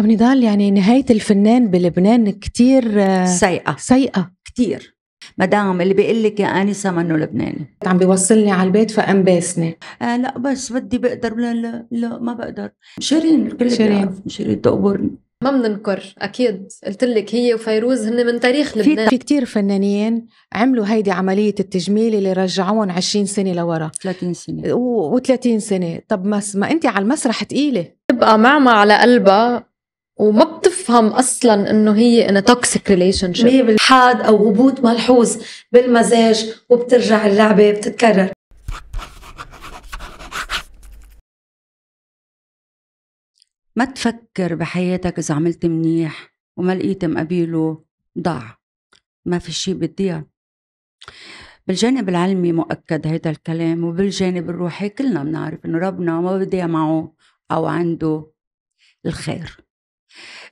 طب نضال يعني نهاية الفنان بلبنان كتير آه، سيئة سيئة كتير مدام اللي بيقول لك يا انسه منه لبناني عم بيوصلني على البيت باسني آه لا بس بدي بقدر لا لا, لا ما بقدر شيرين الكل شيرين شيرين تقبرني ما بننكر اكيد قلت لك هي وفيروز هن من تاريخ لبنان في, في كثير فنانين عملوا هيدي عمليه التجميل اللي رجعوهم 20 سنه لورا 30 سنه و30 سنه طب ما, ما انت على المسرح ثقيله تبقى معمى على قلبها وما بتفهم اصلا انه هي ان توكسيك ريليشن شيب حاد او هبوط ملحوظ بالمزاج وبترجع اللعبه بتتكرر ما تفكر بحياتك اذا عملت منيح وما لقيت مقابله ضاع ما في شيء بتضيع بالجانب العلمي مؤكد هيدا الكلام وبالجانب الروحي كلنا بنعرف انه ربنا ما بضيع معه او عنده الخير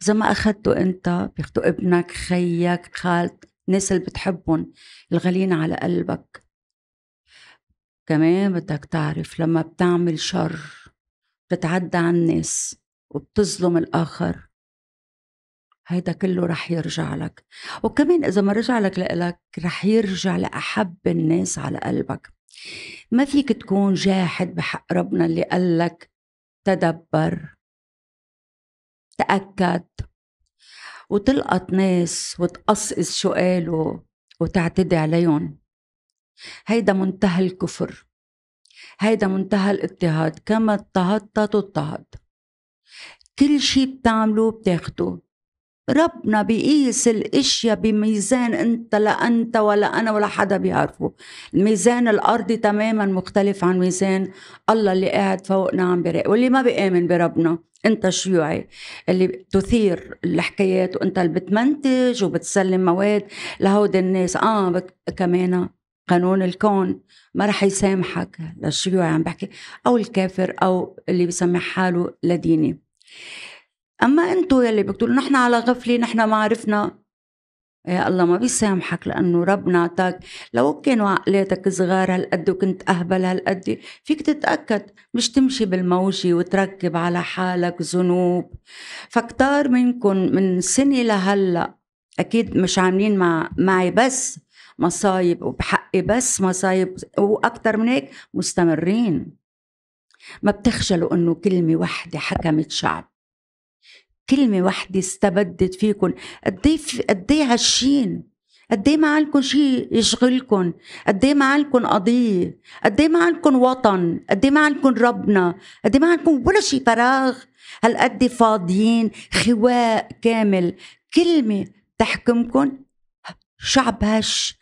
إذا ما أخدته أنت بياخدوا ابنك خيك خالت الناس اللي بتحبهم الغالين على قلبك كمان بدك تعرف لما بتعمل شر بتتعدى على الناس وبتظلم الآخر هيدا كله رح يرجع لك وكمان إذا ما رجع لك لإلك رح يرجع لأحب الناس على قلبك ما فيك تكون جاحد بحق ربنا اللي قال لك تدبر تأكد وتلقط ناس وتقصقص شو قالوا وتعتدي عليهم هيدا منتهى الكفر هيدا منتهى الاضطهاد كما اضطهدت تضطهد كل شي بتعمله بتاخده ربنا بيقيس الاشياء بميزان انت لا انت ولا انا ولا حدا بيعرفه الميزان الارضي تماما مختلف عن ميزان الله اللي قاعد فوقنا عم بيرق واللي ما بيامن بربنا انت شيوعي اللي بتثير الحكايات وانت اللي بتمنتج وبتسلم مواد لهود الناس اه بك... كمان قانون الكون ما رح يسامحك للشيوعي عم بحكي او الكافر او اللي بيسمح حاله لديني اما انتم يلي بتقولوا نحن على غفله نحن ما عرفنا يا إيه، الله ما بيسامحك لانه ربنا اعطاك لو كانوا عقلاتك صغار هالقد وكنت اهبل هالقد فيك تتاكد مش تمشي بالموجه وتركب على حالك ذنوب فكتار منكم من سنه لهلا اكيد مش عاملين مع معي بس مصايب وبحقي بس مصايب واكثر من هيك مستمرين ما بتخجلوا انه كلمه وحده حكمت شعب كلمة واحدة استبدت فيكم قد ايه هالشين قد ايه معلكم شيء يشغلكم قد ايه معلكم قضية قد ايه معلكم وطن قد ايه معلكم ربنا قد ايه معلكم ولا شيء فراغ هالقد فاضيين خواء كامل كلمة تحكمكم شعب هش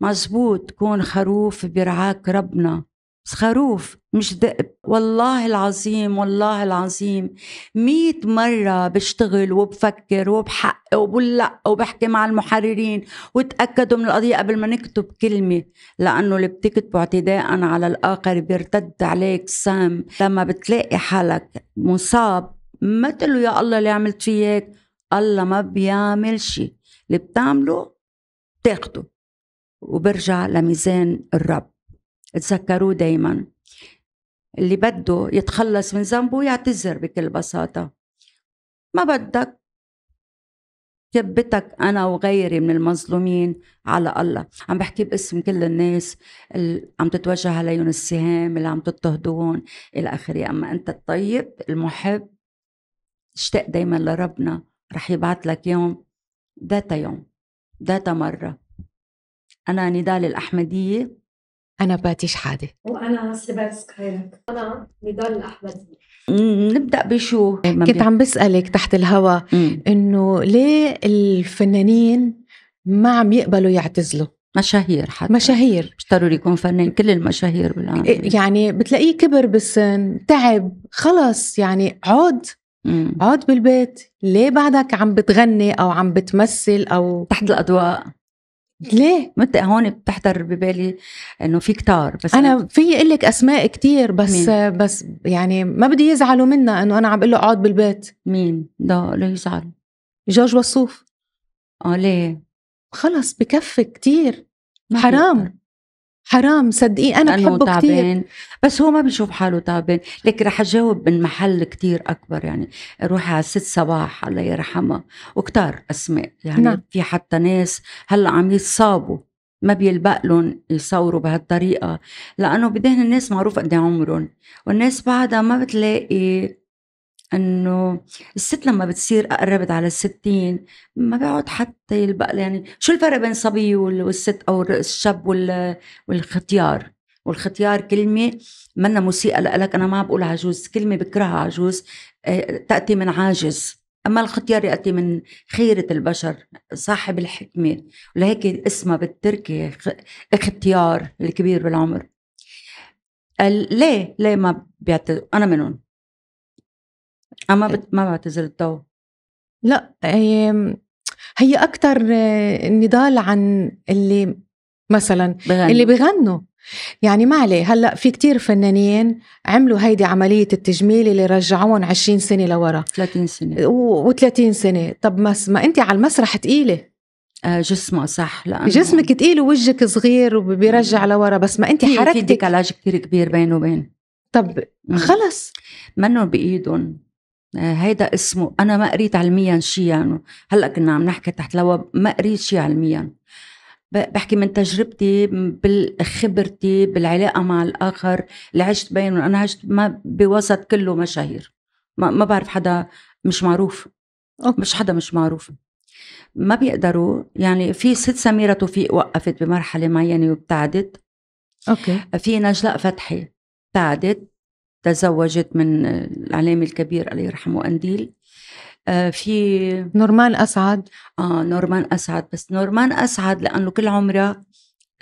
مزبوط كون خروف برعاك ربنا خروف مش ذئب والله العظيم والله العظيم مية مرة بشتغل وبفكر وبحقق وبقول لا وبحكي مع المحررين وتأكدوا من القضية قبل ما نكتب كلمة لأنه اللي بتكتبه اعتداء على الآخر بيرتد عليك سام لما بتلاقي حالك مصاب ما تقول يا الله اللي عملت فيك الله ما بيعمل شيء اللي بتعمله بتاخده وبرجع لميزان الرب تذكروه دايما اللي بده يتخلص من ذنبه يعتذر بكل بساطة ما بدك كبتك أنا وغيري من المظلومين على الله عم بحكي باسم كل الناس اللي عم تتوجه عليهم السهام اللي عم تضطهدون إلى آخره أما أنت الطيب المحب اشتاق دايما لربنا رح يبعث لك يوم ذات يوم ذات مرة أنا نضال الأحمدية أنا باتي شحادة وأنا سبات سكايرك أنا نضال أحمدي نبدأ بشو كنت عم بسألك تحت الهوا إنه ليه الفنانين ما عم يقبلوا يعتزلوا مشاهير حتى مشاهير مش ضروري يكون فنان كل المشاهير بالعالم إيه، يعني بتلاقيه كبر بالسن تعب خلص يعني عود عود بالبيت ليه بعدك عم بتغني او عم بتمثل او تحت الاضواء ليه؟ متى هون بتحضر ببالي انه في كتار بس انا في اقول لك اسماء كتير بس مين؟ بس يعني ما بدي يزعلوا منا انه انا عم بقول له اقعد بالبيت مين؟ لا لا يزعل جورج وصوف اه ليه؟ خلص بكفي كتير حرام حرام صدقي انا بحبه تعبان بس هو ما بيشوف حاله تعبان لك رح اجاوب من محل كتير اكبر يعني روحي على ست صباح الله يرحمها وكتار اسماء يعني نعم. في حتى ناس هلا عم يتصابوا ما بيلبق لهم يصوروا بهالطريقه لانه بدهن الناس معروف قد عمرهم والناس بعدها ما بتلاقي انه الست لما بتصير قربت على الستين ما بيقعد حتى يلبق يعني شو الفرق بين صبي والست او الشاب والختيار والختيار كلمة منا موسيقى لك أنا ما بقول عجوز كلمة بكرهها عجوز آه، تأتي من عاجز أما الختيار يأتي من خيرة البشر صاحب الحكمة ولهيك اسمها بالتركي اختيار الكبير بالعمر ليه ليه ما بيعتذروا أنا منهم ما إيه. بت... ما بعتزل الضوء لا آمم، هي اكثر آه، نضال عن اللي مثلا بغني. اللي بغنوا يعني ما عليه هلا في كتير فنانين عملوا هيدي عملية التجميل اللي رجعوهم 20 سنة لورا 30 سنة و 30 سنة طب ما, ما انت على المسرح ثقيله آه، جسمه صح لأنه جسمك ثقيل ووجهك صغير وبيرجع لورا بس ما انت حركتك في ديكالاج كثير كبير بينه وبين طب خلص منه بايدهم آه، هيدا اسمه انا ما قريت علميا يعني. هلا كنا عم نحكي تحت لو ما قريت شيء علميا بحكي من تجربتي بخبرتي بالعلاقه مع الاخر اللي عشت بينه انا عشت ما بوسط كله مشاهير ما, ما بعرف حدا مش معروف أوكي. مش حدا مش معروف ما بيقدروا يعني في ست سميرة توفيق وقفت بمرحله معينه وابتعدت اوكي في نجلاء فتحي ابتعدت تزوجت من الإعلامي الكبير الله يرحمه أنديل آه، في نورمان أسعد آه نورمان أسعد بس نورمان أسعد لأنه كل عمرها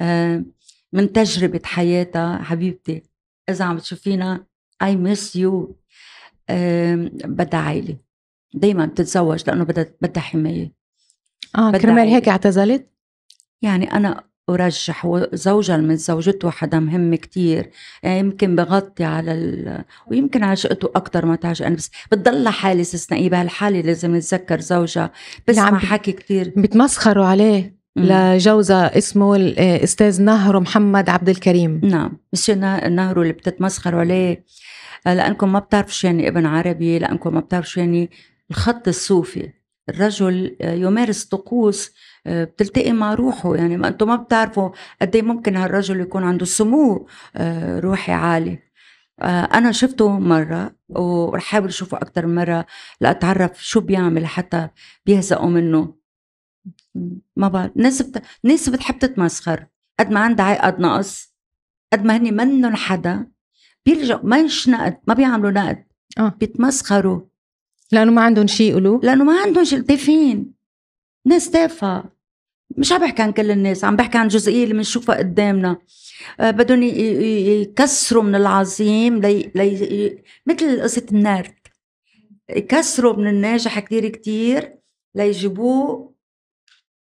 آه من تجربة حياتها حبيبتي إذا عم تشوفينا اي ميس يو بدها عائلة دايما بتتزوج لأنه بدها بدها حماية اه كرمال هيك اعتزلت؟ يعني أنا ورجح زوجها من زوجته حدا مهم كتير يعني يمكن بغطي على ال... ويمكن عشقته أكتر ما تعشق بس بتضل حالي استثنائية بهالحالة لازم نتذكر زوجها بس عم حكي كتير بتمسخروا عليه لجوزها اسمه الاستاذ نهر محمد عبد الكريم نعم مش نهر اللي بتتمسخروا عليه لانكم ما بتعرفوا شو يعني ابن عربي لانكم ما بتعرفوا شو يعني الخط الصوفي الرجل يمارس طقوس آه، بتلتقي مع روحه يعني ما انتم ما بتعرفوا قد إيه ممكن هالرجل يكون عنده سمو آه، روحي عالي آه، انا شفته مره ورح احاول اشوفه اكثر من مره لاتعرف شو بيعمل حتى بيهزقوا منه ما بعرف ناس بت... ناس بتحب تتمسخر قد ما عندها عقد نقص قد ما هني منن حدا بيرجعوا ما نقد ما بيعملوا نقد آه. بيتمسخروا لانه ما عندهم شيء يقولوا لانه ما عندهم شيء تافهين ناس تافهه مش عم بحكي عن كل الناس عم بحكي عن جزئيه اللي بنشوفها قدامنا آه، بدهم يكسروا من العظيم لي لي مثل قصه النار يكسروا من الناجح كتير كتير ليجيبوه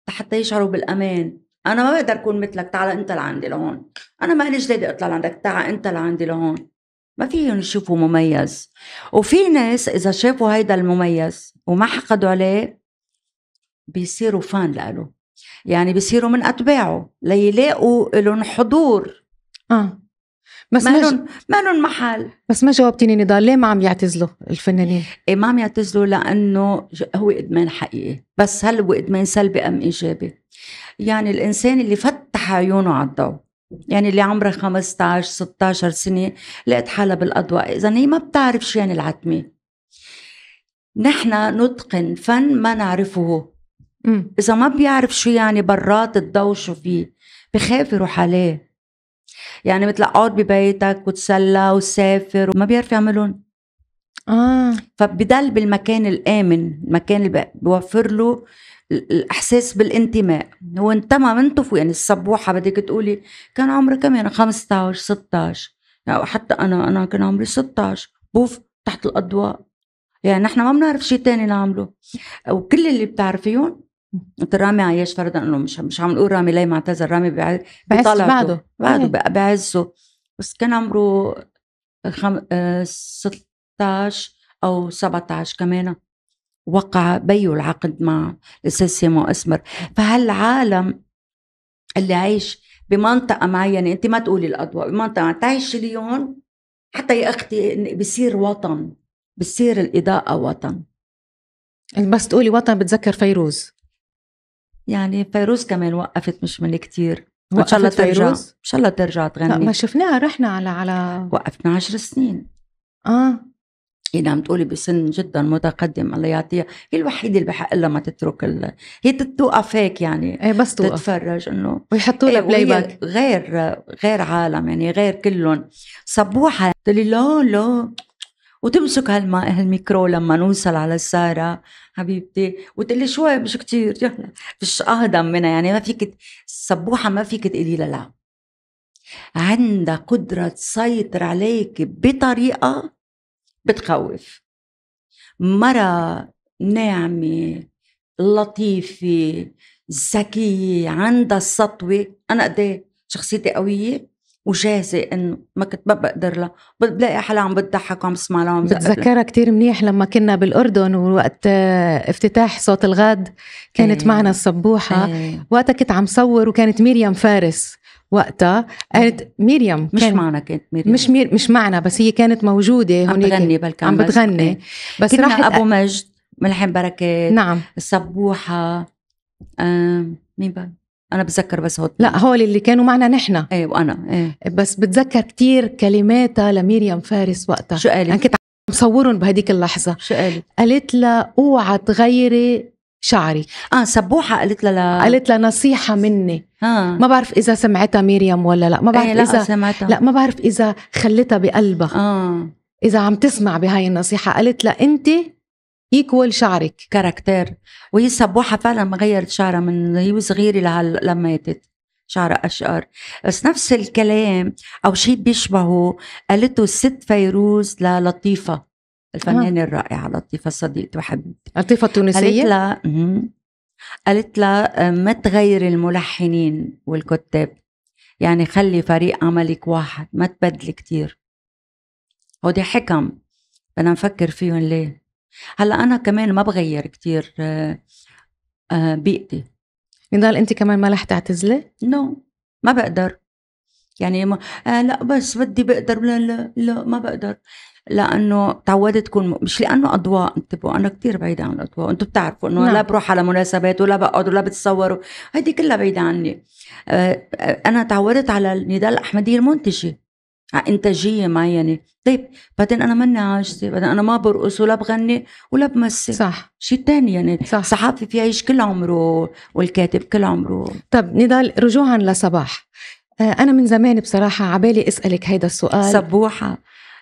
لحتى يشعروا بالامان انا ما بقدر اكون مثلك تعال انت لعندي لهون انا ما لي جديد اطلع لعندك تعال انت لعندي لهون ما فيهم يشوفوا مميز وفي ناس اذا شافوا هيدا المميز وما حقدوا عليه بيصيروا فان لإله يعني بيصيروا من أتباعه ليلاقوا لهم حضور آه بس ما لهم ما لهم محل بس ما جاوبتيني نضال ليه ما عم يعتزلوا الفنانين؟ ايه ما عم يعتزلوا لانه هو ادمان حقيقي بس هل هو ادمان سلبي ام ايجابي؟ يعني الانسان اللي فتح عيونه على الضوء يعني اللي عمرها 15 16 سنه لقت حالها بالاضواء اذا هي ما بتعرف شو يعني العتمه نحن نتقن فن ما نعرفه مم. اذا ما بيعرف شو يعني برات الضو شو فيه بخاف يروح عليه يعني مثل اقعد ببيتك وتسلى وسافر وما بيعرف يعملون اه فبضل بالمكان الامن المكان اللي بوفر له الاحساس بالانتماء هو انتمى من طفو يعني السبوحه بدك تقولي كان عمري كم يعني 15 16 يعني حتى انا انا كان عمري 16 بوف تحت الاضواء يعني نحن ما بنعرف شيء تاني نعمله وكل اللي بتعرفيهم قلت رامي عياش فرضا انه مش مش عم نقول رامي ليه ما اعتذر رامي بعز بعده آه، بعده بعزه بس كان عمره خم... آه 16 او 17 كمان وقع بيو العقد مع الاستاذ سيمو اسمر فهالعالم اللي عايش بمنطقه معينه انت ما تقولي الاضواء بمنطقه تعيش اليوم حتى يا اختي بصير وطن بصير الاضاءه وطن بس تقولي وطن بتذكر فيروز يعني فيروز كمان وقفت مش من كتير ان شاء الله ترجع ان شاء الله ترجع تغني ما شفناها رحنا على على وقفنا عشر سنين اه هي عم تقولي بسن جدا متقدم الله يعطيها هي الوحيده اللي بحق لها ما تترك ال... هي توقف هيك يعني ايه بس توقف تتفرج انه ويحطوا لها بلاي باك غير غير عالم يعني غير كلهم صبوحه تقولي لا لا وتمسك هالما هالميكرو لما نوصل على السهره حبيبتي وتقلي شوي مش كتير يلا مش اهضم منها يعني ما فيك سبوحه ما فيك تقولي لها لا عندها قدره تسيطر عليك بطريقه بتخوف مرة ناعمة لطيفة ذكية عندها السطوة أنا قد إيه شخصيتي قوية وجاهزه انه ما كنت ما بقدر لها بلاقي حالها عم بتضحك وعم بسمع لها بتذكرها كثير منيح لما كنا بالاردن ووقت آه، افتتاح صوت الغد كانت ايه. معنا السبوحه ايه. وقتها كنت عم صور وكانت مريم فارس وقتها قالت مريم مش كان معنا كانت مريم مش مير مش معنا بس هي كانت موجوده عم بتغني بالكامل عم بتغني إيه. بس كنا راحت ابو مجد ملحم بركات نعم السبوحه آه مين بقى انا بتذكر بس هول لا هول اللي كانوا معنا نحن ايه وانا ايه بس بتذكر كتير كلماتها لميريام فارس وقتها شو قالت؟ انا يعني كنت مصورهم بهديك اللحظه شو قالت؟ قالت لها اوعى تغيري شعري اه سبوحه قالت لها ل... قالت لها نصيحه مني آه. ما بعرف اذا سمعتها ميريام ولا لا ما بعرف ايه لا اذا سمعتها. لا ما بعرف اذا خلتها بقلبها آه. اذا عم تسمع بهاي النصيحه قالت لها انت ايكوال شعرك كاركتير وهي سبوحه فعلا ما غيرت شعرها من هي صغيره لهلا لما ماتت شعرها أشقر بس نفس الكلام أو شيء بيشبهه قالته الست فيروز للطيفة الفنانة آه. الرائعة لطيفة صديقتي وحبيبتي لطيفة التونسية؟ قالت لها قالت لها ما تغيري الملحنين والكتاب يعني خلي فريق عملك واحد ما تبدلي كتير هودي حكم بدنا نفكر فيهم ليه هلا انا كمان ما بغير كثير آه، آه، بيئتي نضال انت كمان ما رح تعتزلي؟ نو no. ما بقدر يعني ما آه لا بس بدي بقدر لا لا لا ما بقدر لانه تعودت تكون مش لانه اضواء انتبهوا انا كثير بعيده عن الاضواء انتم بتعرفوا انه نعم. لا بروح على مناسبات ولا بقعد ولا بتصور هيدي كلها بعيده عني آه, آه، انا تعودت على نضال احمدي المنتجه آه، انتاجيه معينه طيب بعدين انا ماني عاجزه بعدين انا ما برقص ولا بغني ولا بمثل صح شيء ثاني يعني صح صحافي في يعيش كل عمره والكاتب كل عمره طب نضال رجوعا لصباح آه، انا من زمان بصراحه عبالي اسالك هيدا السؤال سبوحه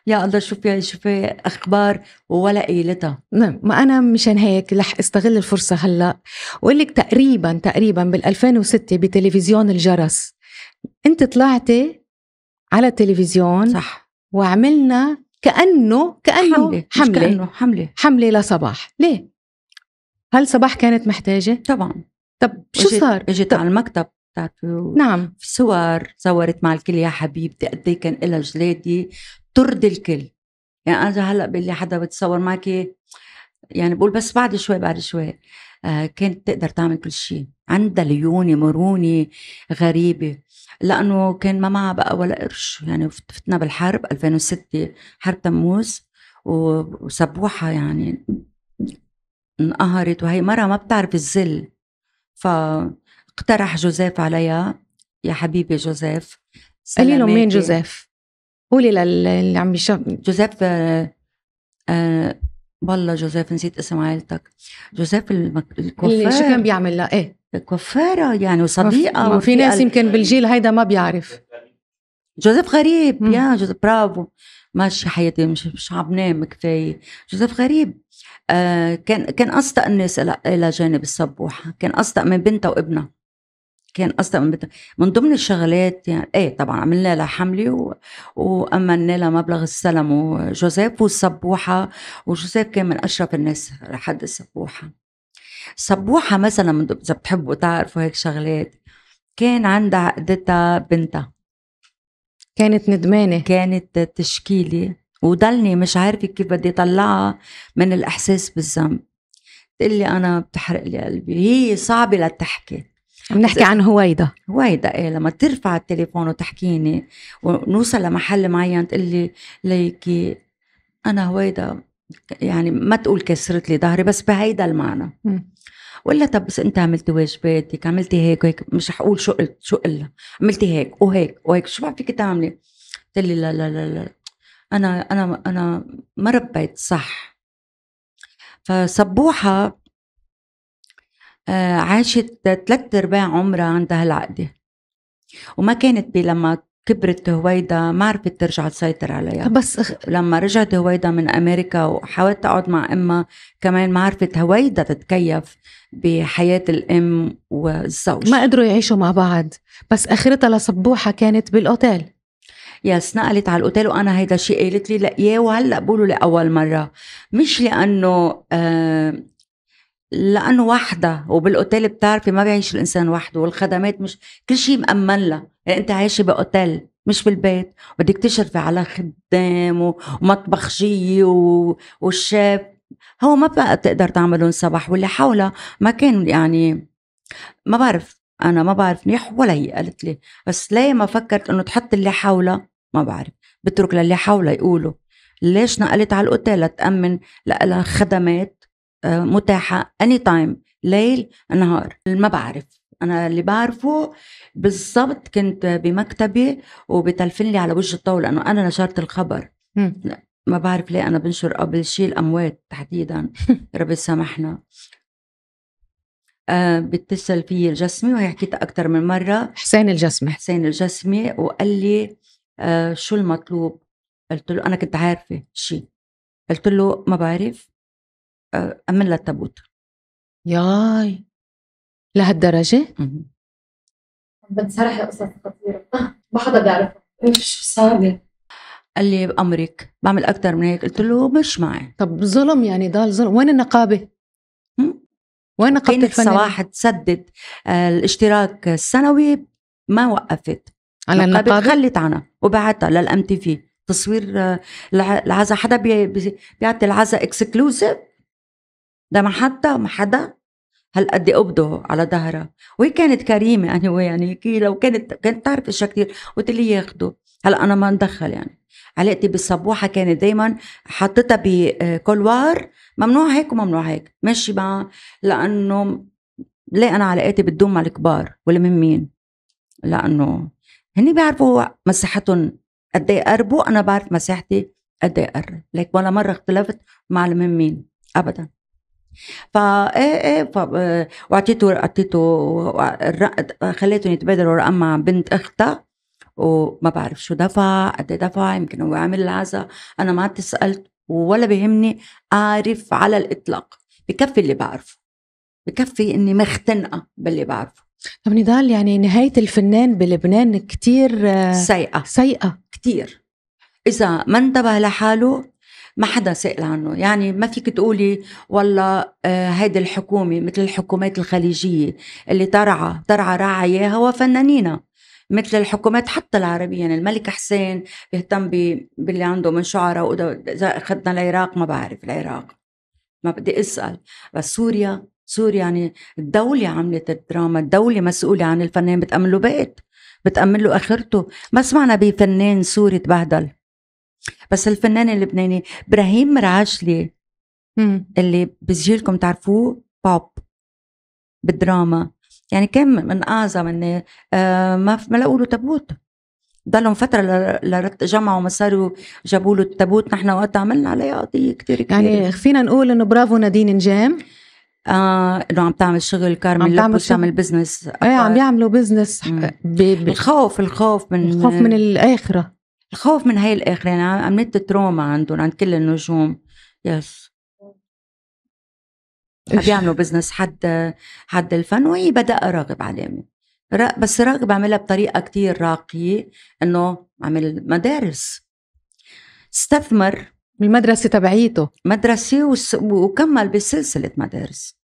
يا الله شوفي شوفي اخبار ولا قيلتها نعم ما انا مشان هيك رح استغل الفرصه هلا واقول لك تقريبا تقريبا بال 2006 بتلفزيون الجرس انت طلعتي على التلفزيون صح وعملنا كانه كانه حمله حمله كأنه حمله حمله لصباح ليه هل صباح كانت محتاجه طبعا طب شو أجيت صار اجت على المكتب بتاعته نعم صور صورت مع الكل يا حبيبتي قد إيه كان لها جلادي ترضي الكل يعني انا هلا بقول حدا بتصور معك يعني بقول بس بعد شوي بعد شوي آه كانت تقدر تعمل كل شيء عندها ليونه مرونه غريبه لانه كان ما معها بقى ولا قرش يعني فتنا بالحرب 2006 حرب تموز وسبوحه يعني انقهرت وهي مرة ما بتعرف الذل فاقترح جوزيف عليها يا حبيبي جوزيف قولي له مين جوزيف؟ قولي للي عم يشوف جوزيف آه, آه، والله جوزيف نسيت اسم عائلتك جوزيف المك... اللي شو كان بيعمل لها ايه كوافيرة يعني وصديقة ما في ناس يمكن بالجيل هيدا ما بيعرف جوزيف غريب مم. يا جوزيف برافو ماشي حياتي مش مش عم نام كفايه جوزيف غريب آه كان كان اصدق الناس الى جانب السبوحه كان اصدق من بنتها وابنها كان اصلا من, بت... من ضمن الشغلات يعني ايه طبعا عملنا لها حمله و... وامنا لها مبلغ السلم وجوزيف والسبوحه وجوزيف كان من اشرف الناس لحد السبوحه سبوحه مثلا اذا بتحبوا تعرفوا هيك شغلات كان عندها عقدتها بنتها كانت ندمانه كانت تشكيلي وضلني مش عارفه كيف بدي طلعها من الاحساس بالذنب تقول لي انا بتحرق لي قلبي هي صعبه لتحكي عم نحكي عن هويدا هويدا ايه لما ترفع التليفون وتحكيني ونوصل لمحل معين تقول لي ليكي انا هويدا يعني ما تقول كسرت لي ظهري بس بهيدا المعنى م. ولا طب بس انت عملتي واجباتك عملتي هيك وهيك مش حقول شو قلت شو قلنا عملتي هيك وهيك وهيك شو بقى فيك تعملي؟ قلت لي لا لا لا لا انا انا انا ما ربيت صح فسبوحه آه، عاشت ثلاث أرباع عمرها عندها العقدة وما كانت بي لما كبرت هويدا ما عرفت ترجع تسيطر عليها بس أخ... لما رجعت هويدا من امريكا وحاولت تقعد مع امها كمان ما عرفت هويدا تتكيف بحياه الام والزوج ما قدروا يعيشوا مع بعض بس اخرتها لسبوحه كانت بالاوتيل يس نقلت على الاوتيل وانا هيدا الشيء قالت لي لا ياه وهلا بقوله لاول مره مش لانه آه لانه وحده وبالاوتيل بتعرفي ما بيعيش الانسان وحده والخدمات مش كل شيء مامن لها يعني انت عايشه باوتيل مش بالبيت بدك تشرفي على خدام ومطبخ جي و... هو ما بقى تقدر تعملهم صباح واللي حولها ما كان يعني ما بعرف انا ما بعرف منيح ولا هي قالت لي بس ليه ما فكرت انه تحط اللي حولها ما بعرف بترك للي حولها يقولوا ليش نقلت على الاوتيل لتامن لها خدمات متاحه اني تايم ليل نهار ما بعرف انا اللي بعرفه بالضبط كنت بمكتبي وبتلفن لي على وجه الطاوله انه انا نشرت الخبر ما بعرف ليه انا بنشر قبل آه، شيء الاموات تحديدا ربي سامحنا آه بتصل في الجسمي وهي حكيت اكثر من مره حسين الجسمي حسين الجسمي وقال لي آه شو المطلوب قلت له انا كنت عارفه شيء قلت له ما بعرف آه، امن لها التابوت ياي لهالدرجه؟ بتسرحي قصص خطيره ما حدا بيعرفها شو صعبه قال لي بامرك بعمل اكثر من هيك قلت له مش معي طب ظلم يعني ضل ظلم وين النقابه؟ وين نقابه الفنانين؟ سواح تسدد آه، الاشتراك السنوي ما وقفت على النقابه خلت عنها وبعتها للام تي في تصوير العزا آه، حدا بيعطي العزا اكسكلوسيف ده ما حدا ما حدا هالقد قبضه على ظهرها وهي كانت كريمه يعني هو يعني كي لو كانت كانت تعرف اشياء كثير قلت لي ياخده هلا انا ما ندخل يعني علاقتي بالصبوحه كانت دايما حاطتها بكلوار آه، ممنوع هيك وممنوع هيك ماشي معها لانه ليه انا علاقاتي بتدوم مع الكبار مين لانه هني بيعرفوا مساحتهم قد ايه قربوا انا بعرف مساحتي قد ايه قرب لك ولا مره اختلفت مع المهمين ابدا فا ايه ايه آه، واعطيته اعطيته خليتهم يتبادلوا رقم مع بنت اختها وما بعرف شو دفع قد إيه دفع يمكن هو عامل هذا انا ما عاد سالت ولا بيهمني اعرف على الاطلاق بكفي اللي بعرفه بكفي اني مختنقه باللي بعرفه طب نضال يعني نهاية الفنان بلبنان كتير آه، سيئة سيئة كتير إذا ما انتبه لحاله ما حدا سأل عنه يعني ما فيك تقولي والله آه، هيدي الحكومة مثل الحكومات الخليجية اللي ترعى ترعى راعيها وفنانينها مثل الحكومات حتى العربية يعني الملك حسين بيهتم باللي عنده من شعراء وإذا أخذنا العراق ما بعرف العراق ما بدي أسأل بس سوريا سوريا يعني الدولة عملت الدراما الدولة مسؤولة عن الفنان بتأمن له بيت بتأمن له آخرته ما سمعنا بفنان سوري تبهدل بس الفنان اللبناني ابراهيم راشلي اللي بجيلكم تعرفوه بوب بالدراما يعني كان من اعظم اني آه، ما ما لقوا له تابوت ضلهم فترة لرد جمعوا مصاري وجابوا له التابوت نحن وقت عملنا عليه قضية كثير كثير يعني فينا نقول انه برافو نادين نجام آه انه عم تعمل شغل كارمن عم تعمل بزنس ايه عم يعملوا بزنس ب... الخوف الخوف من الخوف من الاخره الخوف من هاي الاخرين يعني عملت تروما عندهم عند كل النجوم يس بيعملوا بزنس حد حد الفن وهي بدا راغب علامه بس راغب عملها بطريقه كتير راقيه انه عمل مدارس استثمر بالمدرسه تبعيته مدرسه وكمل بسلسله مدارس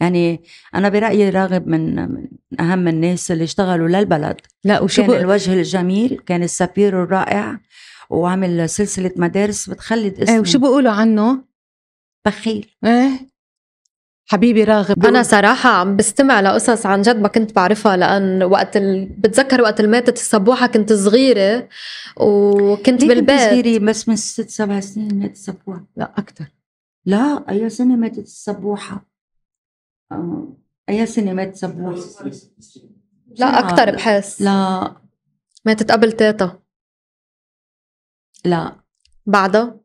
يعني انا برايي راغب من, من اهم الناس اللي اشتغلوا للبلد لا وشو كان الوجه الجميل كان السفير الرائع وعمل سلسله مدارس بتخلد اسمه ايه وشو بيقولوا عنه بخيل ايه حبيبي راغب انا صراحه عم بستمع لقصص عن جد ما كنت بعرفها لان وقت ال... بتذكر وقت ماتت السبوحه كنت صغيره وكنت بالبيت كنت صغيره بس من ست سبع سنين ماتت السبوحه لا اكثر لا اي أيوة، سنه ماتت السبوحه اي سنه مات زبور لا اكثر بحس لا ماتت قبل تيتا لا بعدها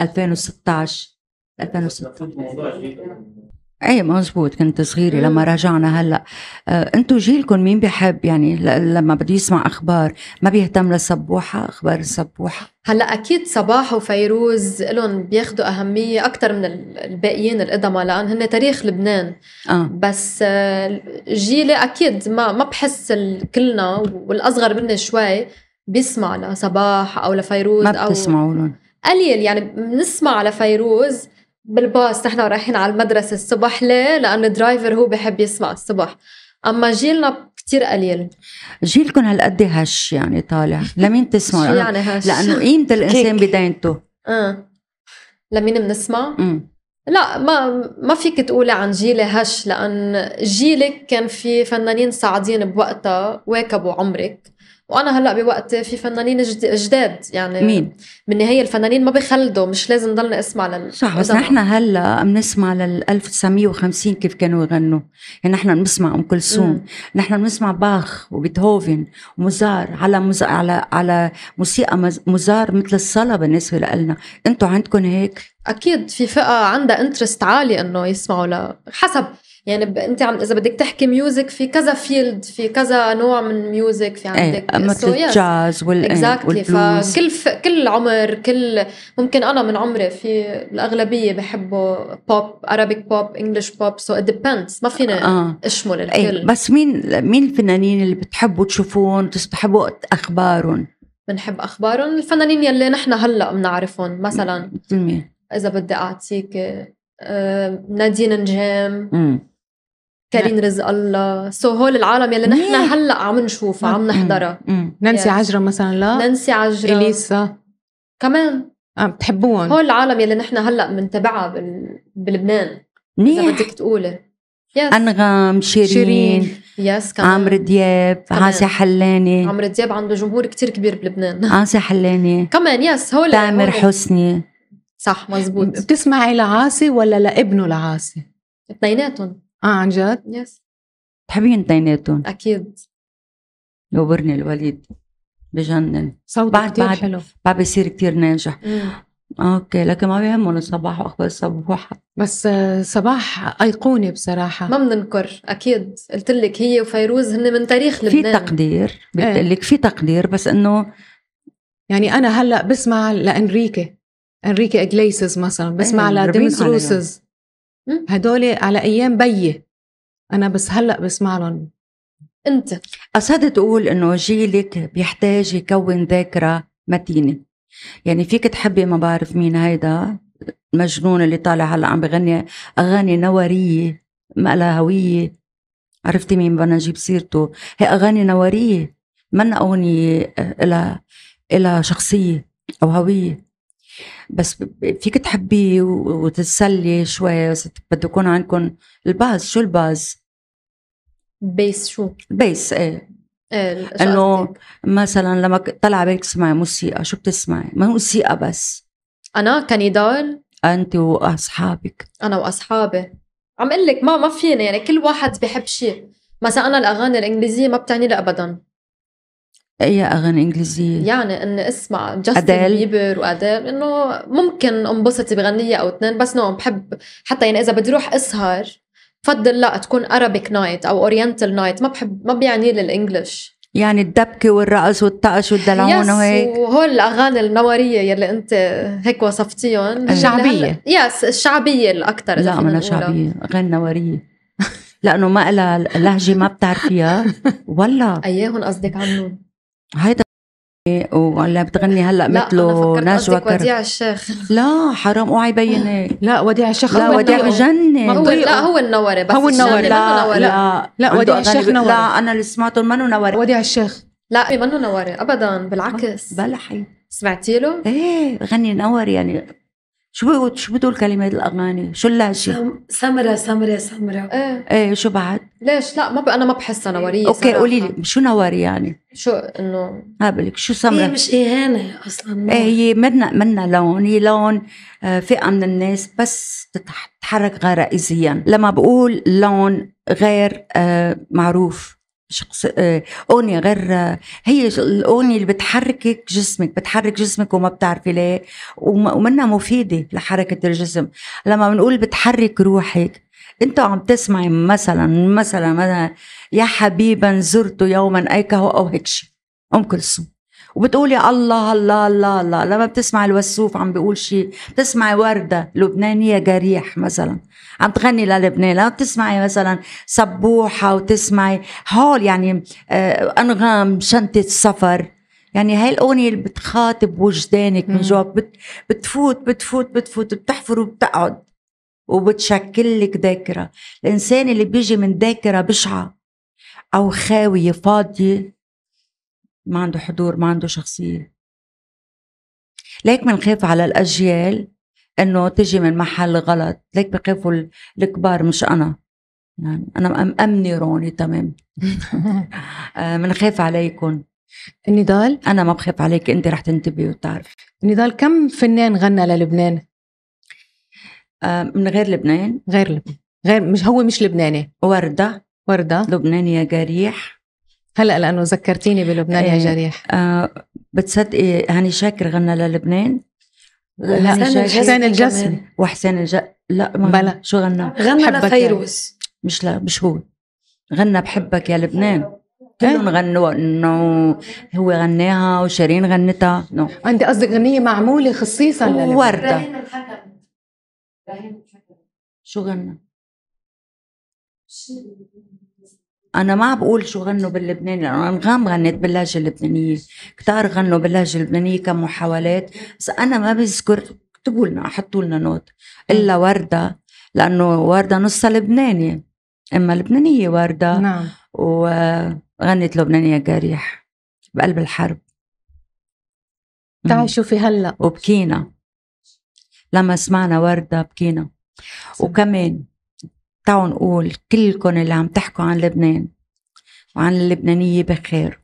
2016 2016 اي مزبوط كنت صغيره لما رجعنا هلا آه انتم جيلكم مين بحب يعني لما بده يسمع اخبار ما بيهتم للسبوحه اخبار السبوحه هلا اكيد صباح وفيروز لهم بياخذوا اهميه اكثر من الباقيين القدماء لان هن تاريخ لبنان آه. بس آه، جيلي اكيد ما ما بحس كلنا والاصغر مني شوي بيسمع لصباح او لفيروز ما بتسمعوا لهم قليل يعني بنسمع لفيروز بالباص نحن رايحين على المدرسة الصبح ليه؟ لأنه درايفر هو بحب يسمع الصبح أما جيلنا كتير قليل جيلكم هالقد هش يعني طالع لمين تسمع شو يعني هش؟ لأنه قيمة الإنسان بدينته آه. لمين بنسمع؟ لا ما ما فيك تقولي عن جيلي هش لأن جيلك كان في فنانين صاعدين بوقتها واكبوا عمرك وانا هلا بوقت في فنانين جداد يعني مين؟ بالنهايه الفنانين ما بخلدوا مش لازم نضلنا اسمع لل صح بس نحن هلا بنسمع لل 1950 كيف كانوا يغنوا يعني نحن بنسمع ام كلثوم نحن بنسمع باخ وبيتهوفن ومزار على مز... على على موسيقى مزار مثل الصلاه بالنسبه لنا انتم عندكم هيك اكيد في فئه عندها انترست عالي انه يسمعوا ل... حسب يعني ب... انت عم اذا بدك تحكي ميوزك في كذا فيلد في كذا نوع من ميوزك في إيه، عندك ايه مثل so الجاز وال اكزاكتلي إيه، فكل ف... كل عمر كل ممكن انا من عمري في الاغلبيه بحبوا بوب ارابيك بوب انجلش بوب سو ات ديبيندز ما فينا آه. اشمل إيه، الكل ايه بس مين مين الفنانين اللي بتحبوا تشوفون تستحبوا اخبارهم بنحب اخبارهم الفنانين يلي نحن هلا بنعرفهم مثلا مين؟ اذا بدي اعطيك آه، نادين نجام كريم رزق الله سو so, هول العالم يلي نحن هلا عم نشوفها عم نحضرها نانسي yeah. عجرة مثلا لا نانسي عجرة اليسا كمان اه بتحبوهم هول العالم يلي نحن هلا بنتبعها بال... بلبنان منيح اذا بدك تقولي يس yes. انغام شيرين, شيرين. يس كمان عمرو دياب عاصي حلاني عمرو دياب عنده جمهور كتير كبير بلبنان عاصي حلاني كمان يس هول تامر حسني صح مزبوط بتسمعي لعاصي ولا لابنه لعاصي؟ اثنيناتهم اه عن جد؟ يس بتحبين اثنيناتهم اكيد نورني الوليد بجنن صوته بعد كتير بعد حلو بعد بيصير كتير ناجح مم. اوكي لكن ما بيهمهم صباح واخبار الصباحة بس آه، صباح ايقوني بصراحة ما بننكر اكيد قلت لك هي وفيروز هن من تاريخ لبنان في تقدير بقول إيه. لك في تقدير بس انه يعني انا هلا بسمع لانريكي انريكي اجليسز مثلا بسمع ايه روسز هدول على ايام بيي انا بس هلا بسمع لهم انت قصدت تقول انه جيلك بيحتاج يكون ذاكره متينه يعني فيك تحبي ما بعرف مين هيدا المجنون اللي طالع هلا عم بغني اغاني نواريه ما لها هويه عرفتي مين بدنا نجيب سيرته هي اغاني نواريه منا اغنيه لها لها شخصيه او هويه بس فيك تحبي وتتسلي شوي بده يكون عندكم الباز شو الباز؟ بيس شو؟ بيس ايه ايه انه مثلا لما طلع بيك تسمعي موسيقى شو بتسمعي؟ ما موسيقى بس انا كنضال انت واصحابك انا واصحابي عم اقول لك ما ما فينا يعني كل واحد بحب شيء مثلا انا الاغاني الانجليزيه ما بتعني لي ابدا اي اغاني انجليزيه يعني اني اسمع جاستن بيبر وادير انه ممكن انبسط بغنيه او اثنين بس نو بحب حتى يعني اذا بدي اروح اسهر بفضل لا تكون ارابيك نايت او اورينتال نايت ما بحب ما بيعني لي الانجليش يعني الدبكه والرقص والطقش والدلعون وهيك يس وهول الاغاني النواريه يلي انت هيك وصفتيهم الشعبيه يس الشعبيه الاكثر لا منها شعبيه غير نواريه لانه ما لها لهجه ما بتعرفيها ولا اياهم قصدك عنهم هيدا ولا بتغني هلا مثله نجوى وكر وديع الشيخ لا حرام اوعي يبين لا وديع الشيخ لا وديع بجنن هو لا هو النوري بس هو النوري لا لا, لا, لا وديع الشيخ نوري لا انا اللي سمعته منه نوري وديع الشيخ لا منه نوري ابدا بالعكس آه، بلا حي سمعتي له؟ ايه غني نوري يعني شو بيقول شو بتقول كلمات الاغاني؟ شو اللهجه سمرة سمرة سمرة ايه ايه شو بعد؟ ليش لا ما ب... انا ما بحسها نوارية اوكي قولي لي شو نواري يعني؟ شو انه قابلك شو سمرة؟ هي مش اهانة اصلا ايه هي منا منا لون هي لون آه، فئة من الناس بس تتحرك غرائزيا لما بقول لون غير آه، معروف شخص آه، اغنيه غير آه، هي الاغنيه اللي بتحركك جسمك بتحرك جسمك وما بتعرفي ليه ومنها مفيده لحركه الجسم لما بنقول بتحرك روحك انت عم تسمعي مثلا مثلا, مثلا يا حبيبا زرت يوما ايكه او هيك شيء ام كلثوم وبتقول يا الله الله الله الله لما بتسمع الوسوف عم بيقول شيء بتسمعي ورده لبنانيه جريح مثلا عم تغني للبنان لما بتسمعي مثلا سبوحه وتسمعي هول يعني آه، انغام شنطه سفر يعني هاي الاغنيه اللي بتخاطب وجدانك من جوا بت بتفوت بتفوت بتفوت بتحفر وبتقعد وبتشكل لك ذاكره الانسان اللي بيجي من ذاكره بشعه او خاويه فاضيه ما عنده حضور ما عنده شخصيه ليك بنخاف على الاجيال انه تجي من محل غلط ليك بخافوا الكبار مش انا يعني انا مأمني روني تمام آه، منخاف عليكم نضال انا ما بخاف عليك انت رح تنتبهي وتعرفي نضال كم فنان غنى للبنان آه، من غير لبنان غير لبنان غير مش هو مش لبناني وردة وردة لبنانية جريح هلا لانه ذكرتيني بلبنان يا إيه، جريح آه بتصدقي هاني شاكر غنى للبنان لا حسين الجسم وحسين الج لا ما بلا شو غنى؟ غنى لفيروز مش لا مش هو غنى بحبك يا لبنان إيه. كلهم غنوا انه هو غناها وشيرين غنتها نو انت قصدك غنيه معموله خصيصا للبنان ورده شو غنى؟ انا ما بقول شو غنوا باللبناني لانه انغام غنت باللهجه اللبنانيه كتار غنوا باللهجه اللبنانيه كمحاولات بس انا ما بذكر اكتبوا لنا حطوا لنا نوت الا ورده لانه ورده نصها لبناني اما لبنانيه ورده نعم وغنت لبنانيه قريح بقلب الحرب تعي شوفي هلا وبكينا لما سمعنا ورده بكينا وكمان تعالوا نقول كلكم اللي عم تحكوا عن لبنان وعن اللبنانية بخير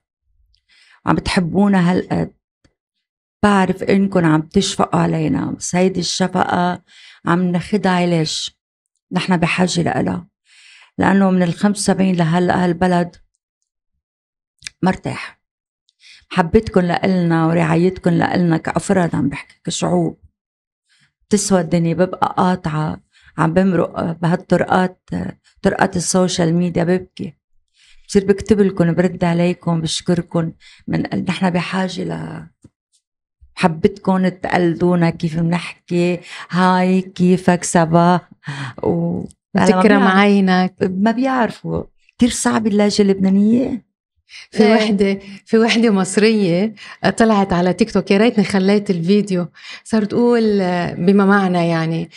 وعم بتحبونا هالقد بعرف انكم عم تشفقوا علينا بس هيدي الشفقة عم ناخدها علاج نحن بحاجة لإلها لأنه من الخمس 75 لهلأ هالبلد مرتاح محبتكم لإلنا ورعايتكم لإلنا كأفراد عم بحكي كشعوب بتسوى الدنيا ببقى قاطعة عم بمرق بهالطرقات طرقات السوشيال ميديا ببكي بصير بكتب لكم برد عليكم بشكركم من نحن بحاجه ل حبتكم تقلدونا كيف بنحكي هاي كيفك سبا و تكرم عينك ما بيعرفوا كثير صعب اللهجه اللبنانيه في آه. وحده في وحده مصريه آه، طلعت على تيك توك يا ريتني خليت الفيديو صارت تقول آه، بما معنى يعني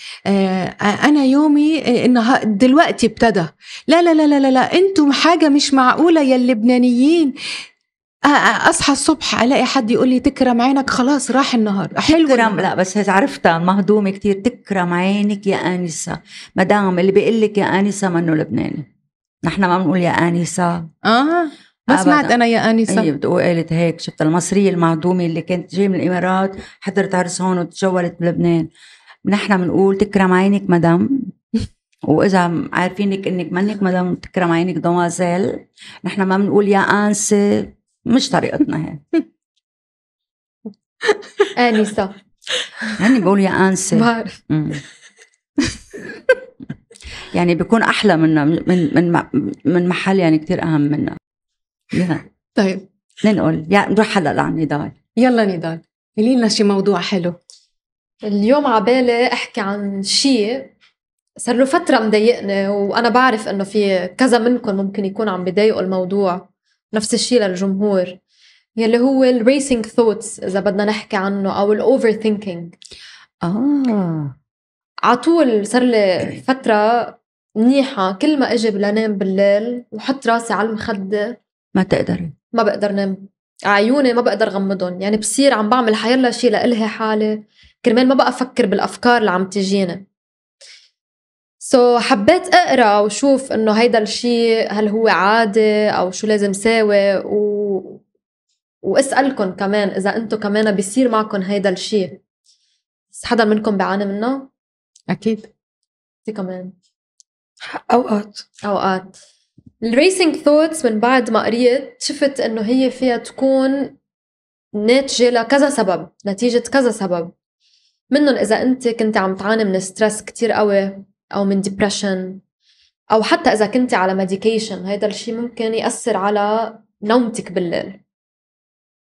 انا يومي انه دلوقتي ابتدى لا لا لا لا لا انتم حاجه مش معقوله يا اللبنانيين اصحى الصبح الاقي حد يقول لي تكرم عينك خلاص راح النهار حلو تكرم لا بس عرفتها مهضومه كتير تكرم عينك يا انسه مدام اللي بيقول لك يا انسه منه لبناني نحن ما بنقول يا انسه اه ما أبداً. سمعت انا يا انسه هي طيب، بتقول قالت هيك شفت المصريه المعدومه اللي كانت جايه من الامارات حضرت عرس هون وتجولت بلبنان نحن بنقول تكرم عينك مدام واذا عارفينك انك منك مدام تكرم عينك دوازيل نحن ما بنقول يا انسه مش طريقتنا هي انسه يعني بقول يا انسه بعرف يعني بيكون احلى منا من من, من محل يعني كثير اهم منها نعم. طيب لنقول يا نروح هلا لنضال نضال يلا نضال قولي لنا شي موضوع حلو اليوم بالي احكي عن شيء صار له فتره مضايقني وانا بعرف انه في كذا منكم ممكن يكون عم بضايقوا الموضوع نفس الشيء للجمهور يلي هو الريسينج ثوتس اذا بدنا نحكي عنه او الاوفر ثينكينج اه على طول صار لي فتره منيحه كل ما اجي لنام بالليل وحط راسي على المخده ما تقدري ما بقدر نام عيوني ما بقدر غمضهم يعني بصير عم بعمل حيلا شيء لإلهي حالي كرمال ما بقى أفكر بالأفكار اللي عم تجيني سو so, حبيت اقرا وشوف انه هيدا الشيء هل هو عادي او شو لازم ساوي و... واسالكم كمان اذا انتم كمان بيصير معكم هيدا الشيء حدا منكم بيعاني منه؟ اكيد في كمان اوقات اوقات الريسنج ثوتس من بعد ما قريت شفت انه هي فيها تكون ناتجة لكذا سبب نتيجة كذا سبب منهم إذا أنت كنت عم تعاني من ستريس كتير قوي أو من ديبرشن أو حتى إذا كنت على ميديكيشن هذا الشيء ممكن يأثر على نومتك بالليل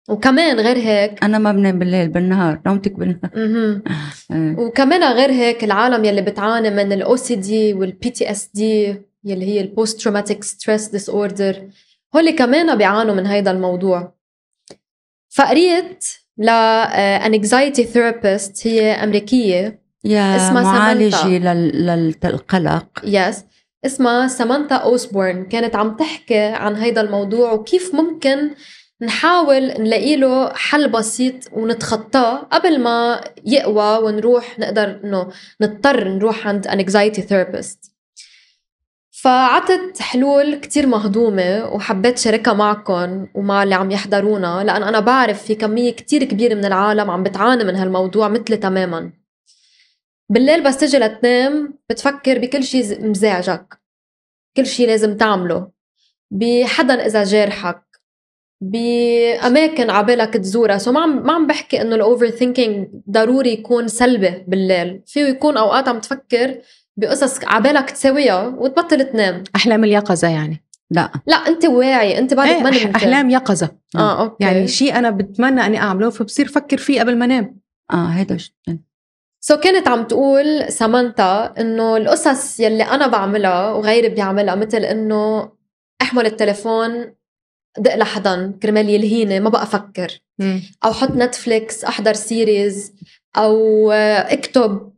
وكمان غير هيك انا ما بنام بالليل بالنهار نومتك بالنهار آه. وكمان غير هيك العالم يلي بتعاني من الاو سي دي والبي تي اس دي يلي هي البوست تروماتيك ستريس ديس اوردر هول كمان بيعانوا من هيدا الموضوع فقريت ل انكزايتي آه، ثيرابيست هي امريكيه يا اسمها معالجه للقلق يس اسمها سامانتا اوسبورن كانت عم تحكي عن هيدا الموضوع وكيف ممكن نحاول نلاقي له حل بسيط ونتخطاه قبل ما يقوى ونروح نقدر انه نضطر نروح عند انكزايتي ثيرابيست فعطت حلول كتير مهضومة وحبيت شاركها معكم ومع اللي عم يحضرونا لأن أنا بعرف في كمية كتير كبيرة من العالم عم بتعاني من هالموضوع مثلي تماما بالليل بس تجي لتنام بتفكر بكل شي مزعجك كل شي لازم تعمله بحدا إذا جارحك بأماكن عبالك تزورها سو ما عم ما عم بحكي إنه الأوفر ثينكينج ضروري يكون سلبي بالليل فيه يكون أوقات عم تفكر بقصص عبالك تساويها وتبطل تنام احلام اليقظه يعني لا لا انت واعي انت بعدك ايه احلام يقظه آه،, اه اوكي يعني شيء انا بتمنى اني اعمله فبصير فكر فيه قبل ما انام اه هيدا سو so كانت عم تقول سامانتا انه القصص يلي انا بعملها وغيري بيعملها مثل انه احمل التليفون دق لحدا كرمال يلهيني ما بقى افكر مم. او حط نتفليكس احضر سيريز او آه، اكتب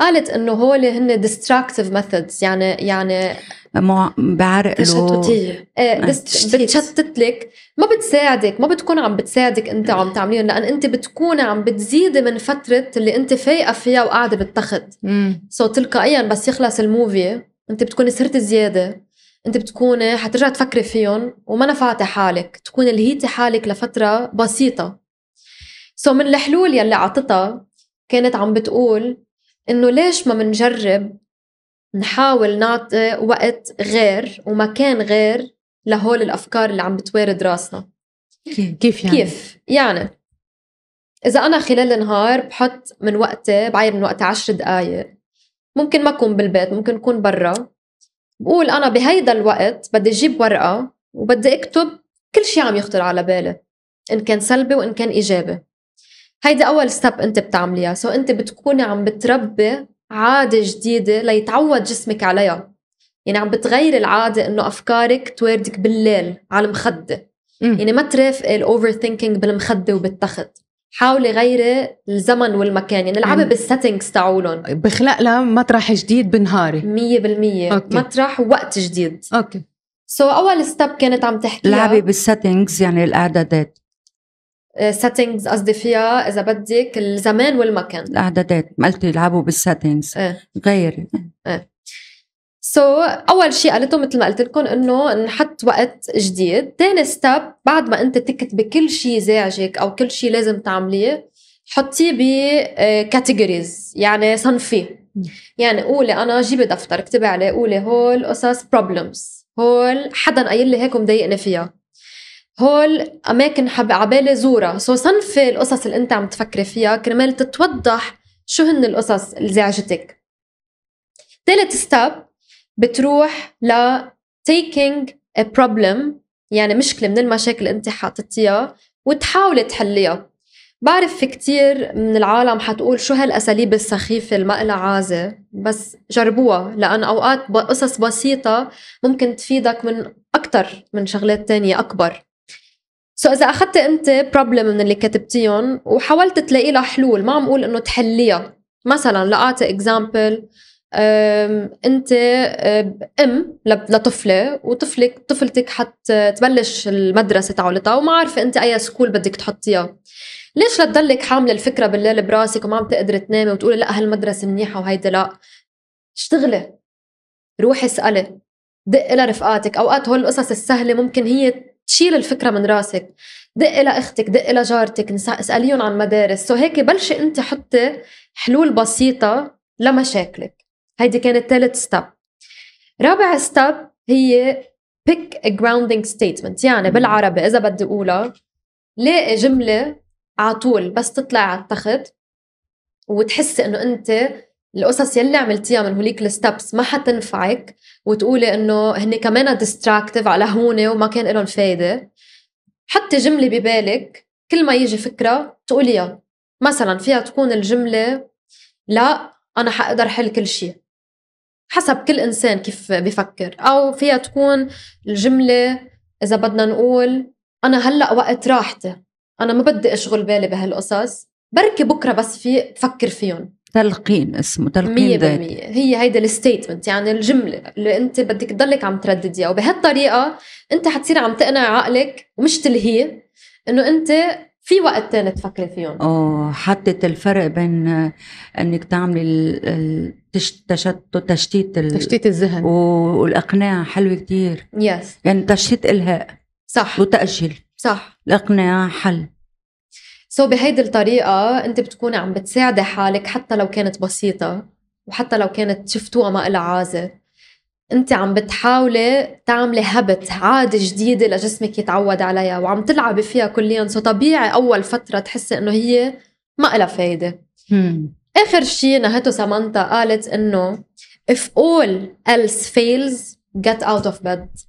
قالت انه هو اللي هن ديستراكتيف ميثودز يعني يعني مع... بعرق تشتتية إيه، إيه. بتشتت لك ما بتساعدك ما بتكون عم بتساعدك انت إيه. عم تعمليهم لان انت بتكون عم بتزيدي من فتره اللي انت فايقه فيها وقاعده بالتخت سو so, تلقائيا بس يخلص الموفي انت بتكوني صرتي زياده انت بتكوني حترجعي تفكري فيهم وما نفعتي حالك تكوني لهيتي حالك لفتره بسيطه سو so, من الحلول يلي عطتها كانت عم بتقول إنه ليش ما منجرب نحاول نعطي وقت غير ومكان غير لهول الأفكار اللي عم بتوارد راسنا كيف يعني؟ كيف؟ يعني إذا أنا خلال النهار بحط من وقتي بعير من وقتي عشر دقايق ممكن ما أكون بالبيت ممكن أكون برا بقول أنا بهيدا الوقت بدي أجيب ورقة وبدي أكتب كل شيء عم يخطر على بالي إن كان سلبي وإن كان إيجابي هيدا اول ستيب انت بتعمليها سو انت بتكوني عم بتربي عاده جديده ليتعود جسمك عليها يعني عم بتغيري العاده انه افكارك تواردك بالليل على المخده يعني ما ترافقي الاوفر ثينكينج بالمخده وبالتخت حاولي غيري الزمن والمكان يعني العبي بالسيتنجز تاعولهم بخلق لها مطرح جديد بنهاري 100% أوكي. مطرح وقت جديد اوكي سو so, اول ستيب كانت عم تحكي لعبي بالسيتنجز يعني الاعدادات سيتنجز آه، قصدي فيها اذا بدك الزمان والمكان الاعدادات ما قلت يلعبوا بالسيتنجز ايه. غير ايه. سو so, اول شيء قالته مثل ما قلت لكم انه نحط وقت جديد ثاني ستيب بعد ما انت تكتبي كل شيء زعجك او كل شيء لازم تعمليه حطيه بكاتيجوريز آه، يعني صنفيه يعني قولي انا جيبي دفتر اكتبي عليه قولي هول قصص بروبلمز هول حدا قايل لي هيك ومضايقني فيها هول اماكن حب عبالي زورها سو صنفي القصص اللي انت عم تفكري فيها كرمال تتوضح شو هن القصص اللي زعجتك ثالث ستاب بتروح ل taking a problem يعني مشكله من المشاكل اللي انت حاطتيها وتحاولي تحليها بعرف في كتير من العالم حتقول شو هالاساليب السخيفه المقلة عازه بس جربوها لان اوقات قصص بسيطه ممكن تفيدك من اكثر من شغلات تانية اكبر سو so, اذا اخذت انت بروبلم من اللي كتبتيهم وحاولت تلاقي لها حلول ما عم اقول انه تحليها مثلا لاعطي اكزامبل انت ام لطفله وطفلك طفلتك حتبلش المدرسه تاعولتها وما عارفه انت اي سكول بدك تحطيها ليش لتضلك حامله الفكره بالليل براسك وما عم تقدري تنامي وتقولي لا هالمدرسه منيحه وهيدا لا اشتغلي روحي اسالي دق لرفقاتك اوقات هول القصص السهله ممكن هي تشيل الفكره من راسك دق لاختك دق لجارتك اساليهم عن مدارس سو هيك بلشي انت حطي حلول بسيطه لمشاكلك هيدي كانت ثالث ستاب رابع ستاب هي pick a grounding statement يعني بالعربي اذا بدي اقولها لاقي جمله على طول بس تطلع على التخت وتحسي انه انت القصص يلي عملتيها من هوليك الستبس ما حتنفعك وتقولي انه هن كمان ديستراكتيف على هونه وما كان لهم فايده حطي جمله ببالك كل ما يجي فكره تقوليها مثلا فيها تكون الجمله لا انا حقدر حل كل شيء حسب كل انسان كيف بفكر او فيها تكون الجمله اذا بدنا نقول انا هلا وقت راحتي انا ما بدي اشغل بالي بهالقصص بركي بكره بس في بفكر فيهم تلقين اسمه تلقين ذاتي هي هيدا الستيتمنت يعني الجمله اللي انت بدك تضلك عم تردديها وبهالطريقه انت حتصير عم تقنع عقلك ومش تلهيه انه انت في وقت تاني تفكري فيهم اه حطت الفرق بين انك تعملي تشتت تشتيت ال... تشتيت الذهن والاقناع حلو كتير يس yes. يعني تشتيت الهاء صح وتاجيل صح الاقناع حل سو so بهيدي الطريقة أنت بتكوني عم بتساعدي حالك حتى لو كانت بسيطة وحتى لو كانت شفتوها ما إلها عازة أنت عم بتحاولي تعملي هبت عادة جديدة لجسمك يتعود عليها وعم تلعبي فيها كليا سو طبيعي أول فترة تحسي إنه هي ما إلها فايدة آخر شي نهته سامانتا قالت إنه if all else fails get out of bed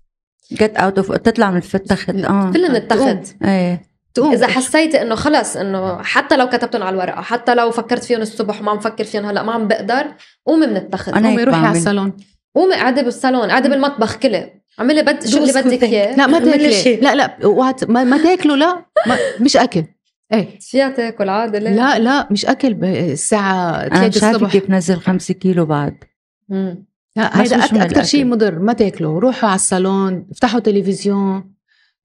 get out of تطلع من آه. التخت اه كلنا التخت ايه تقوم اذا حسيت انه خلص انه حتى لو كتبتهم على الورقه حتى لو فكرت فيهم الصبح وما عم فكر فيهم هلا ما عم بقدر قومي من التخت قومي روحي على الصالون قومي قعدي بالصالون قعدي بالمطبخ كلي اعملي بد شو اللي بدك اياه لا ما تاكلي لا لا وقت ما, ما تاكلوا لا ما مش اكل ايه فيها تاكل عادي ليه؟ لا لا مش اكل الساعه 3 الصبح انا كيف نزل 5 كيلو بعد امم لا هذا اكثر شيء مضر ما تاكلوا روحوا على الصالون افتحوا تلفزيون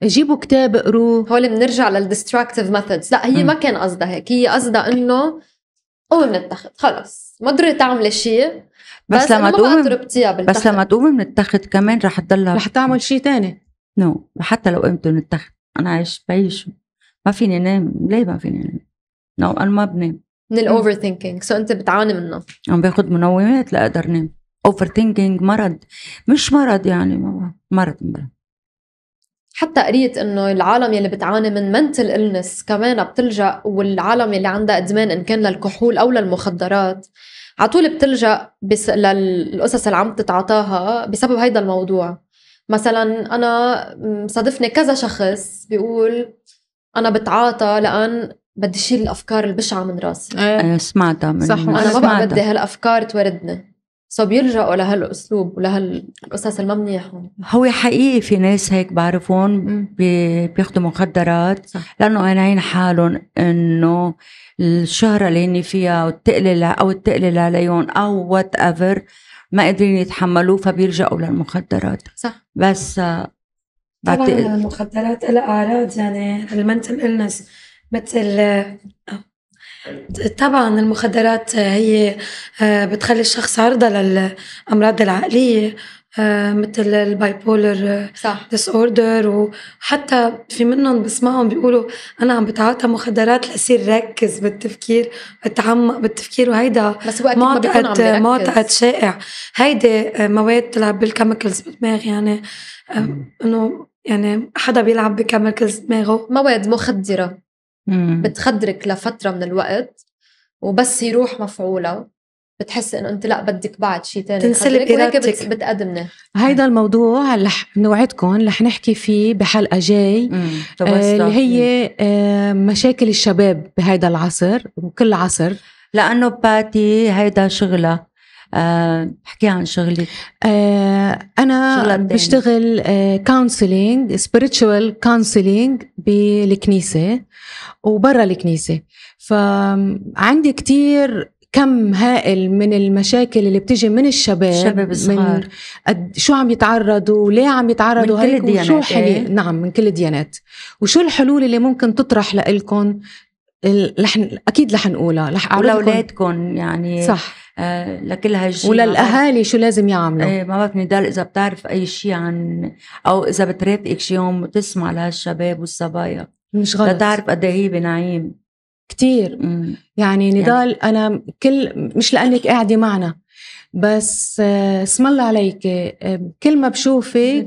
جيبوا كتاب اقروه هول بنرجع للديستراكتيف ميثودز لا هي م. ما كان قصدها هيك هي قصدها انه قومي من التخت خلص ما مضرة تعملي شيء بس, بس لما تقومي بس لما تقومي من التخت كمان رح تضلها رح تعمل شيء تاني نو no. حتى لو قمت من التخت انا عايش بعيش ما فيني نام ليه ما فيني نام نو no. انا ما بنام من الاوفر ثينكينج سو انت بتعاني منه عم باخذ منومات لاقدر نام اوفر ثينكينج مرض مش مرض يعني مرض مرض حتى قريت انه العالم يلي بتعاني من منتل النس كمان بتلجا والعالم يلي عندها ادمان ان كان للكحول او للمخدرات على طول بتلجا للقصص اللي عم تتعاطاها بسبب هيدا الموضوع مثلا انا صادفني كذا شخص بيقول انا بتعاطى لان بدي شيل الافكار البشعه من راسي ايه, إيه، سمعتها من صح انا ما بقى بدي هالافكار توردني سو بيلجأوا لهالاسلوب ولهالقصص الممنوحه هو حقيقي في ناس هيك بعرفهم بياخذوا مخدرات صح. لانه قانعين حالهم انه الشهره اللي هن فيها والتقل او التقلل عليهم او وات ايفر ما قادرين يتحملوه فبيلجأوا للمخدرات صح بس آه، بعتقد المخدرات لها اعراض يعني المنتل النس مثل آه، طبعا المخدرات آه، هي آه، بتخلي الشخص عرضة للأمراض العقلية آه، مثل الباي صح ديس اوردر وحتى في منهم بسمعهم بيقولوا انا عم بتعاطى مخدرات لاصير ركز بالتفكير اتعمق بالتفكير وهيدا بس هو معتقد معتقد شائع هيدي مواد بتلعب بالكيميكلز بالدماغ يعني انه يعني حدا بيلعب بكيميكلز دماغه مواد مخدره بتخدرك لفتره من الوقت وبس يروح مفعولها بتحس انه انت لا بدك بعد شيء ثاني تنسلب ارادتك بتقدمنا هيدا الموضوع هلا نوعدكم رح نحكي فيه بحلقه جاي آه اللي هي آه مشاكل الشباب بهيدا العصر وكل عصر لانه باتي هيدا شغله آه، احكي عن شغلي آه، انا بشتغل كونسلينج سبيريتشوال كونسلينج بالكنيسه وبرا الكنيسه فعندي كتير كم هائل من المشاكل اللي بتجي من الشباب الشباب الصغار من قد شو عم يتعرضوا وليه عم يتعرضوا من كل الديانات وشو حلي... إيه؟ نعم من كل الديانات وشو الحلول اللي ممكن تطرح لإلكم رح اكيد رح نقولها رح اعرفكم ولاولادكم يعني صح آه لكل هالشيء وللاهالي شو لازم يعملوا ايه ما بعرف نضال اذا بتعرف اي شيء عن او اذا بترافقك شي يوم وتسمع لهالشباب والصبايا مش غلط لتعرف قد إيه هي بنعيم كثير يعني, يعني نضال يعني. انا كل مش لانك قاعده معنا بس آه، اسم الله عليك آه، كل ما بشوفك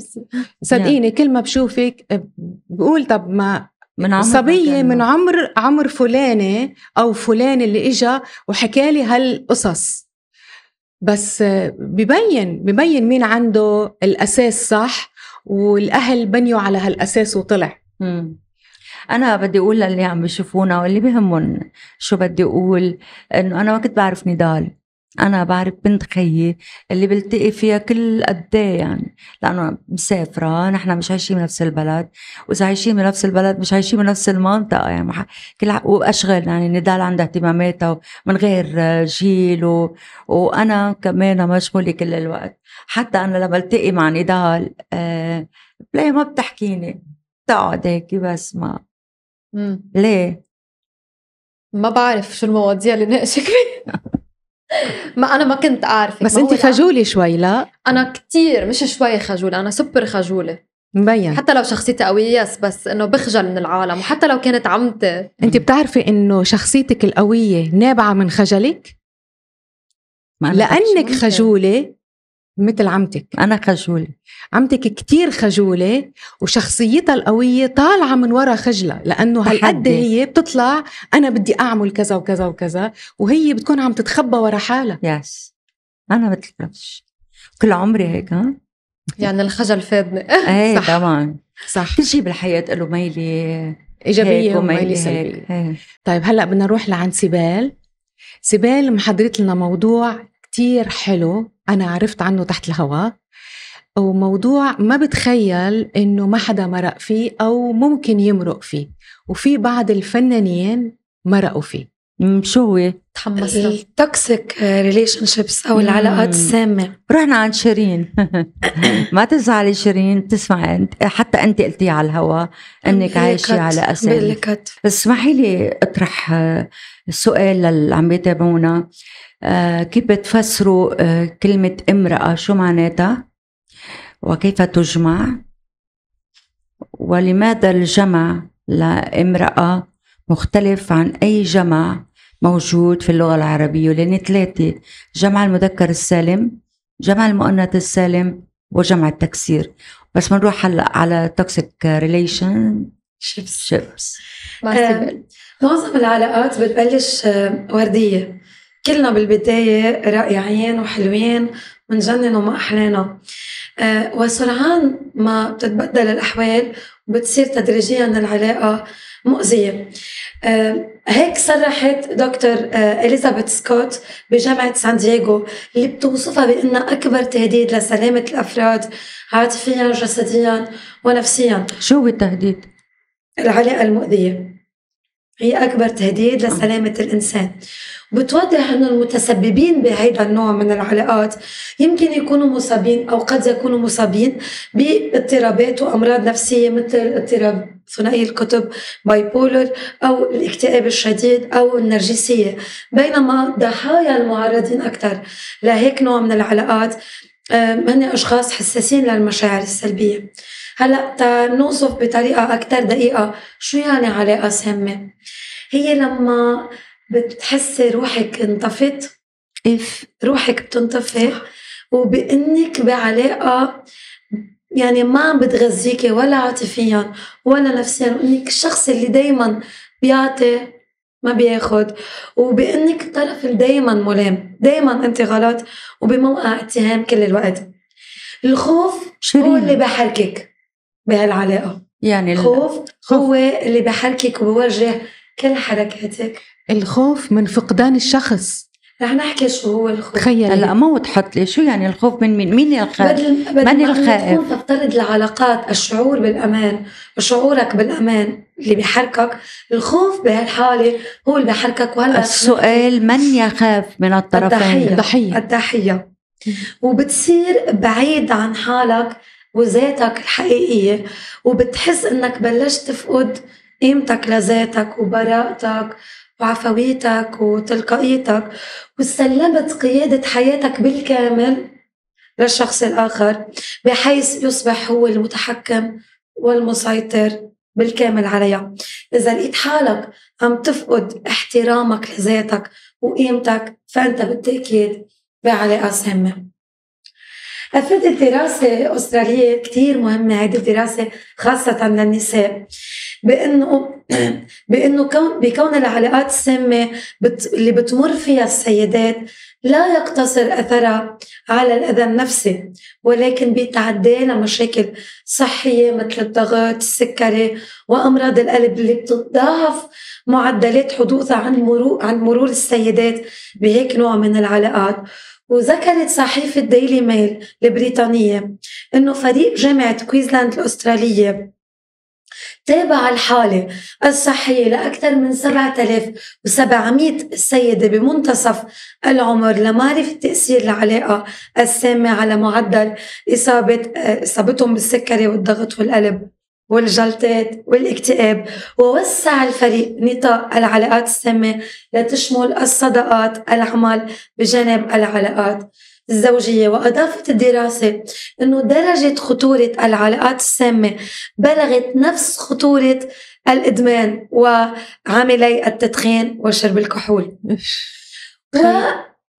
صدقيني كل ما بشوفك آه، بقول طب ما من عمر صبية من عمر عمر فلانة أو فلان اللي إجا وحكالي هالقصص بس ببين ببين مين عنده الأساس صح والأهل بنيوا على هالأساس وطلع م. انا بدي اقول للي عم بيشوفونا واللي بهمهم شو بدي اقول انه انا ما كنت بعرف نضال انا بعرف بنت خيي اللي بلتقي فيها كل قد يعني لانه مسافره نحن مش عايشين بنفس البلد واذا عايشين بنفس البلد مش عايشين بنفس المنطقه يعني مح... كل واشغل واشغال يعني نضال عندها اهتماماتها من غير جيل و... وانا كمان مشغوله كل الوقت حتى انا لما التقي مع نضال آه... ليه ما بتحكيني بتقعد هيك بس ما مم. ليه ما بعرف شو المواضيع اللي ناقشك فيها ما انا ما كنت اعرف بس انت يعني خجوله شوي لا انا كثير مش شوي خجوله انا سوبر خجوله مبين حتى لو شخصيتي قوية يس بس انه بخجل من العالم وحتى لو كانت عمتي انت بتعرفي انه شخصيتك القوية نابعة من خجلك؟ ما لانك خجولة مثل عمتك أنا خجولة عمتك كتير خجولة وشخصيتها القوية طالعة من ورا خجلة لأنه هالقد هي بتطلع أنا بدي أعمل كذا وكذا وكذا وهي بتكون عم تتخبى ورا حالها يس أنا مثل كرش كل عمري هيك ها يعني الخجل فادني ايه طبعا صح كل شيء بالحياة له ميلي إيجابية وميلي سلبية إيه. طيب هلأ بدنا نروح لعند سبال سبال محضرت لنا موضوع كتير حلو أنا عرفت عنه تحت الهواء وموضوع ما بتخيل إنه ما حدا مرق فيه أو ممكن يمرق فيه وفي بعض الفنانين مرقوا فيه شو هو؟ تحمس التوكسيك ريليشن شيبس او العلاقات السامه رحنا عند شيرين ما تزعلي شيرين تسمعي انت حتى انت قلتي على الهوا انك عايشه على اسامي اسمحي لي اطرح آه، سؤال للي عم يتابعونا آه، كيف بتفسروا آه، كلمه امراه شو معناتها وكيف تجمع ولماذا الجمع لامراه مختلف عن اي جمع موجود في اللغة العربية لأن ثلاثة جمع المذكر السالم جمع المؤنث السالم وجمع التكسير بس بنروح هلا على توكسيك ريليشن شيبس شيبس معظم العلاقات بتبلش آه، وردية كلنا بالبداية رائعين وحلوين ونجنن وما أحلانا آه، وسرعان ما بتتبدل الأحوال وبتصير تدريجيا العلاقة مؤذية آه، هيك صرحت دكتور آه، اليزابيث سكوت بجامعه سان دييغو اللي بتوصفها بانها اكبر تهديد لسلامه الافراد عاطفيا جسديا ونفسيا شو هو التهديد؟ العلاقه المؤذيه هي أكبر تهديد لسلامة الإنسان بتوضح أن المتسببين بهذا النوع من العلاقات يمكن يكونوا مصابين أو قد يكونوا مصابين باضطرابات وأمراض نفسية مثل اضطراب ثنائي القطب باي بولر أو الاكتئاب الشديد أو النرجسية بينما ضحايا المعرضين أكثر لهيك نوع من العلاقات هن أشخاص حساسين للمشاعر السلبية هلا تنوصف نوصف بطريقه اكثر دقيقه شو يعني علاقه سامه هي لما بتحسي روحك انطفت اف روحك بتنطفي وبانك بعلاقه يعني ما عم بتغذيكي ولا عاطفيا ولا نفسيا وانك الشخص اللي دايما بيعطي ما بياخد وبانك الطرف اللي دايما ملام دايما انت غلط وبموقع اتهام كل الوقت الخوف شرين. هو اللي بحركك بهالعلاقه يعني الخوف هو اللي بحركك وبوجه كل حركاتك الخوف من فقدان الشخص رح نحكي شو هو الخوف تخيل هلا ما وضحت لي شو يعني الخوف من مين مين الخائف بدل بدل من الخائف تفترض العلاقات الشعور بالامان وشعورك بالامان اللي بحركك الخوف بهالحاله هو اللي بحركك وهلا السؤال من يخاف من الطرفين الضحيه الضحيه, الضحية. وبتصير بعيد عن حالك وذاتك الحقيقية وبتحس انك بلشت تفقد قيمتك لذاتك وبراءتك وعفويتك وتلقائيتك وسلمت قيادة حياتك بالكامل للشخص الآخر بحيث يصبح هو المتحكم والمسيطر بالكامل عليها إذا لقيت حالك عم تفقد احترامك لذاتك وقيمتك فأنت بالتأكيد بعلاقة سامة أفادت دراسة أسترالية كتير مهمة هذه الدراسة خاصة للنساء بانه بانه كون بكون العلاقات السامه بت اللي بتمر فيها السيدات لا يقتصر اثرها على الاذى النفسي ولكن بيتعدى لمشاكل صحيه مثل الضغط، السكري وامراض القلب اللي بتضاعف معدلات حدوثها عن مرور عن مرور السيدات بهيك نوع من العلاقات وذكرت صحيفة ديلي ميل البريطانية أنه فريق جامعة كويزلاند الأسترالية تابع الحالة الصحية لأكثر من 7700 سيدة بمنتصف العمر لمعرفة تأثير العلاقة السامة على معدل إصابة إصابتهم بالسكري والضغط والقلب والجلطات والاكتئاب ووسع الفريق نطاق العلاقات السامة لتشمل الصداقات العمل بجانب العلاقات الزوجية وأضافت الدراسة أنه درجة خطورة العلاقات السامة بلغت نفس خطورة الإدمان وعاملي التدخين وشرب الكحول طيب.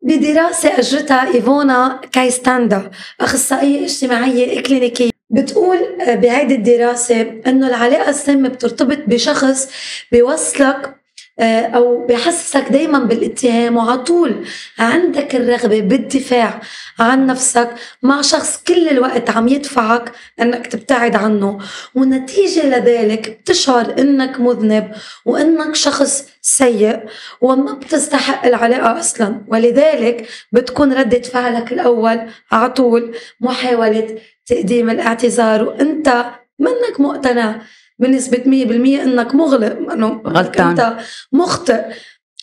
بدراسة أجرتها إيفونا كايستاندا أخصائية اجتماعية إكلينيكية بتقول آه، بهيدي الدراسة انه العلاقة السامة بترتبط بشخص بيوصلك آه، او بحسسك دايما بالاتهام وعلى طول عندك الرغبه بالدفاع عن نفسك مع شخص كل الوقت عم يدفعك انك تبتعد عنه ونتيجه لذلك بتشعر انك مذنب وانك شخص سيء وما بتستحق العلاقه اصلا ولذلك بتكون رده فعلك الاول على طول محاوله تقديم الاعتذار وانت منك مقتنع بنسبة 100% انك مغلق انه غلطان انت مخطئ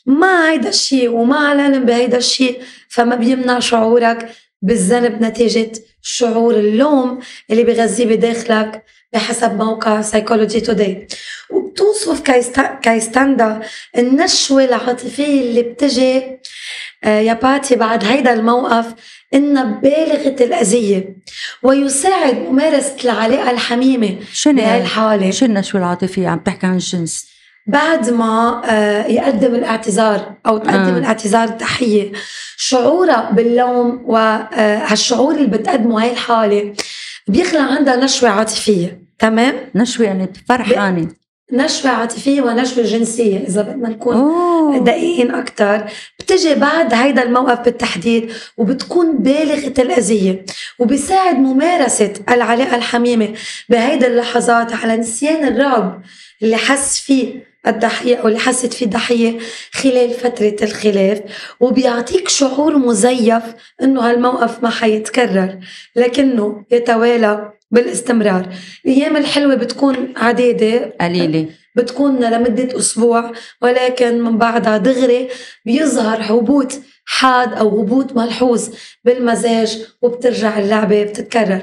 ما هيدا الشيء وما العلم بهيدا الشيء فما بيمنع شعورك بالذنب نتيجة شعور اللوم اللي بغذيه بداخلك بحسب موقع سايكولوجي توداي وبتوصف كايستاندا النشوة العاطفية اللي بتجي آه، يا باتي بعد هيدا الموقف إنها بالغة الأذية ويساعد ممارسة العلاقة الحميمة شنو بهالحالة شنو شو العاطفية عم تحكي عن الجنس بعد ما آه، يقدم الاعتذار او تقدم آه. الاعتذار التحيه شعورها باللوم وهالشعور آه، اللي بتقدمه هاي الحاله بيخلق عندها نشوه عاطفيه تمام نشوه يعني فرحانه نشوة عاطفية ونشوة جنسية إذا بدنا نكون دقيقين أكثر بتجي بعد هيدا الموقف بالتحديد وبتكون بالغة الأذية وبيساعد ممارسة العلاقة الحميمة بهيدا اللحظات على نسيان الرعب اللي حس فيه الضحية أو اللي حست فيه الضحية خلال فترة الخلاف وبيعطيك شعور مزيف إنه هالموقف ما حيتكرر لكنه يتوالى بالاستمرار الايام الحلوه بتكون عديده قليله بتكون لمده اسبوع ولكن من بعدها دغري بيظهر هبوط حاد او هبوط ملحوظ بالمزاج وبترجع اللعبه بتتكرر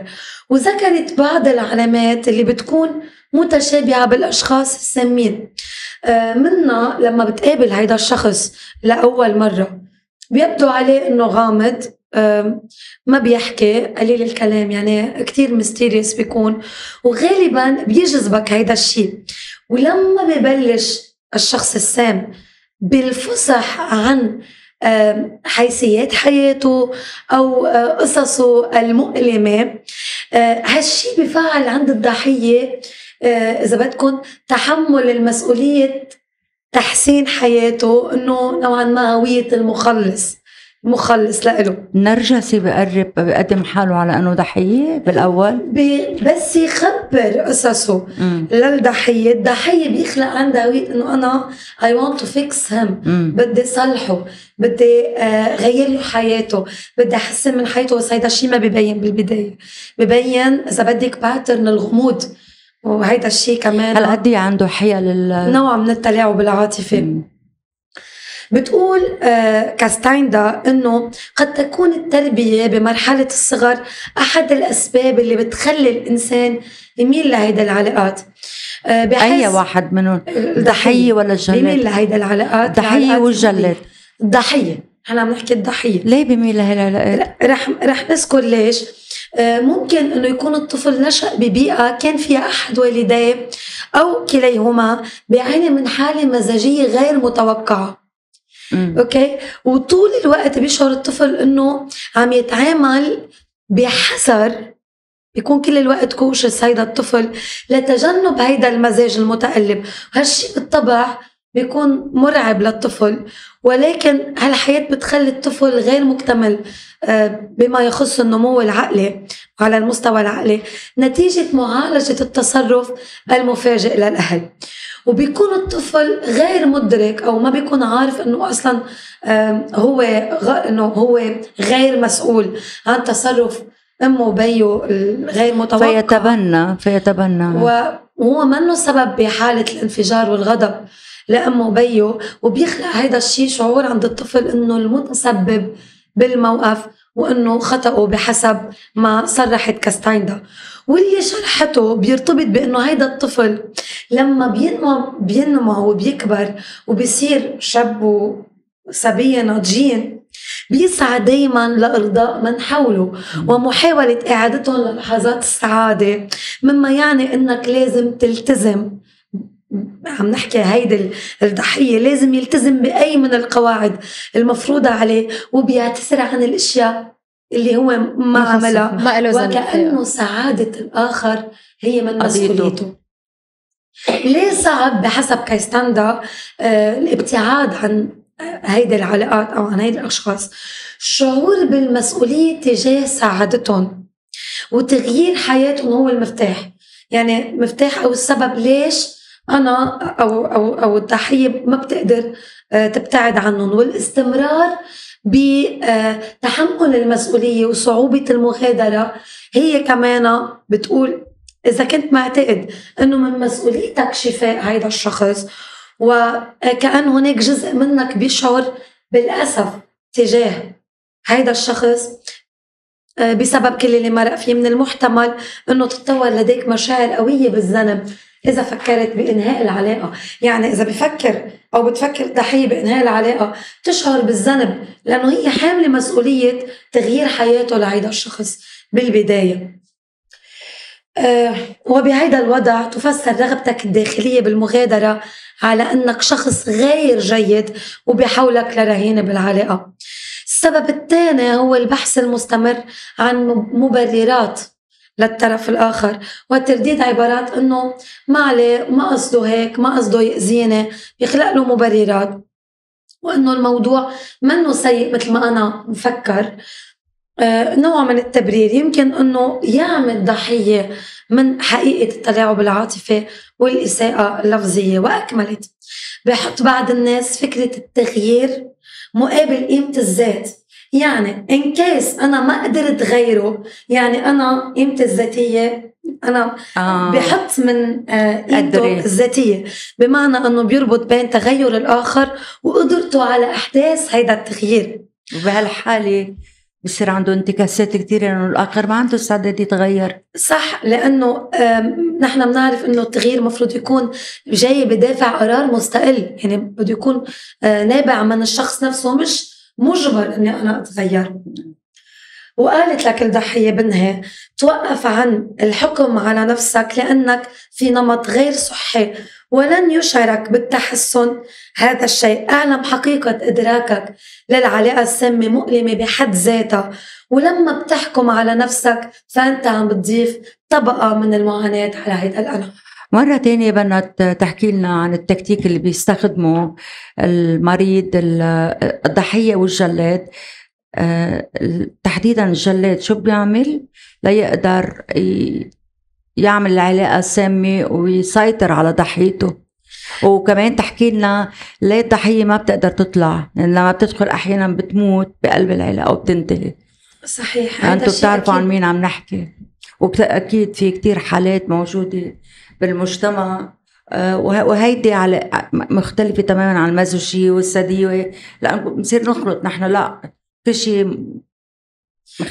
وذكرت بعض العلامات اللي بتكون متشابهه بالاشخاص السامين آه، منا لما بتقابل هيدا الشخص لاول مره بيبدو عليه انه غامض ما بيحكي قليل الكلام يعني كتير ميستيريس بيكون وغالبا بيجذبك هيدا الشيء ولما ببلش الشخص السام بالفصح عن حيثيات حياته أو قصصه المؤلمة هالشي بفعل عند الضحية إذا بدكم تحمل المسؤولية تحسين حياته إنه نوعا ما هوية المخلص مخلص لإله نرجسي بقرب بقدم حاله على انه ضحيه بالاول بس يخبر قصصه للضحيه، الضحيه بيخلق عندها هويه انه انا اي ونت تو فيكس هيم بدي صلحه، بدي آه، غير له حياته، بدي احسن من حياته بس هيدا الشيء ما ببين بالبدايه، ببين اذا بدك باترن الغموض وهيدا الشيء كمان هل قد إيه عنده حيل لل... نوع من التلاعب العاطفي بتقول آه، كاستايندا انه قد تكون التربيه بمرحله الصغر احد الاسباب اللي بتخلي الانسان يميل لهيدا العلاقات آه، اي واحد منهم الضحيه آه، ولا الجلاد بيميل لهيدا العلاقات الضحيه والجلاد الضحيه احنا عم نحكي الضحيه ليه بيميل لهي العلاقات؟ رح رح نذكر ليش ممكن انه يكون الطفل نشا ببيئه كان فيها احد والديه او كليهما بيعاني من حاله مزاجيه غير متوقعه اوكي وطول الوقت بيشعر الطفل انه عم يتعامل بحذر بيكون كل الوقت كوشس هيدا الطفل لتجنب هيدا المزاج المتقلب هالشي بالطبع بيكون مرعب للطفل ولكن هالحياة بتخلي الطفل غير مكتمل آه، بما يخص النمو العقلي على المستوى العقلي نتيجة معالجة التصرف المفاجئ للأهل وبيكون الطفل غير مدرك او ما بيكون عارف انه اصلا هو انه هو غير مسؤول عن تصرف امه وبيه الغير متوقع فيتبنى فيتبنى وهو منه سبب بحاله الانفجار والغضب لامه وبيه وبيخلق هذا الشيء شعور عند الطفل انه المتسبب بالموقف وانه خطاه بحسب ما صرحت كاستايندا واللي شرحته بيرتبط بانه هيدا الطفل لما بينمو بينمو وبيكبر وبيصير شاب وصبيه ناضجين بيسعى دايما لارضاء من حوله ومحاوله اعادتهم للحظات السعاده مما يعني انك لازم تلتزم عم نحكي هيدي الضحية لازم يلتزم بأي من القواعد المفروضة عليه وبيعتذر عن الأشياء اللي هو ما عملها ما له وكأنه سعادة الآخر هي من مسؤوليته ليه صعب بحسب كايستاندا آه، الابتعاد عن هيدي العلاقات أو عن هيدي الأشخاص الشعور بالمسؤولية تجاه سعادتهم وتغيير حياتهم هو المفتاح يعني مفتاح أو السبب ليش انا او او او الضحيه ما بتقدر آه، تبتعد عنهم والاستمرار بتحمل المسؤولية وصعوبة المغادرة هي كمان بتقول إذا كنت معتقد أنه من مسؤوليتك شفاء هيدا الشخص وكأن هناك جزء منك بيشعر بالأسف تجاه هيدا الشخص آه، بسبب كل اللي مرق فيه من المحتمل انه تتطور لديك مشاعر قويه بالذنب اذا فكرت بانهاء العلاقه يعني اذا بفكر او بتفكر الضحيه بانهاء العلاقه تشعر بالذنب لانه هي حامله مسؤوليه تغيير حياته لهيدا الشخص بالبدايه أه وبهذا الوضع تفسر رغبتك الداخلية بالمغادرة على أنك شخص غير جيد وبحولك لرهينة بالعلاقة السبب الثاني هو البحث المستمر عن مبررات للطرف الآخر والترديد عبارات أنه ما عليه ما قصده هيك ما قصده يأذيني بيخلق له مبررات وأنه الموضوع منه سيء مثل ما أنا مفكر آه، نوع من التبرير يمكن انه يعمل ضحيه من حقيقه التلاعب العاطفي والاساءه اللفظيه واكملت بحط بعض الناس فكره التغيير مقابل قيمه الذات يعني ان كيس انا ما قدرت غيره يعني انا قيمتي الذاتيه انا آه. بحط من آه، قيمته الذاتيه بمعنى انه بيربط بين تغير الاخر وقدرته على احداث هيدا التغيير وبهالحاله بصير عنده انتكاسات كثير لانه يعني الاخر ما عنده استعداد يتغير صح لانه نحن بنعرف انه التغيير المفروض يكون جاي بدافع قرار مستقل يعني بده يكون آه، نابع من الشخص نفسه مش مجبر اني انا اتغير وقالت لك الضحيه بنها توقف عن الحكم على نفسك لانك في نمط غير صحي ولن يشعرك بالتحسن هذا الشيء اعلم حقيقه ادراكك للعلاقه السامه مؤلمه بحد ذاتها ولما بتحكم على نفسك فانت عم بتضيف طبقه من المعاناه على هيدا الالم مرة تانية بدنا تحكي لنا عن التكتيك اللي بيستخدمه المريض الضحية والجلاد آه، تحديدا الجلاد شو بيعمل ليقدر يعمل علاقة سامة ويسيطر على ضحيته وكمان تحكي لنا ليه الضحية ما بتقدر تطلع لأن يعني لما بتدخل أحيانا بتموت بقلب العلاقة وبتنتهي صحيح انتم بتعرفوا عن مين عم نحكي وأكيد في كتير حالات موجودة بالمجتمع آه، وهيدي على آه، مختلفه تماما عن المازوشي والثديوي لان بنصير نخلط نحن لا كل شيء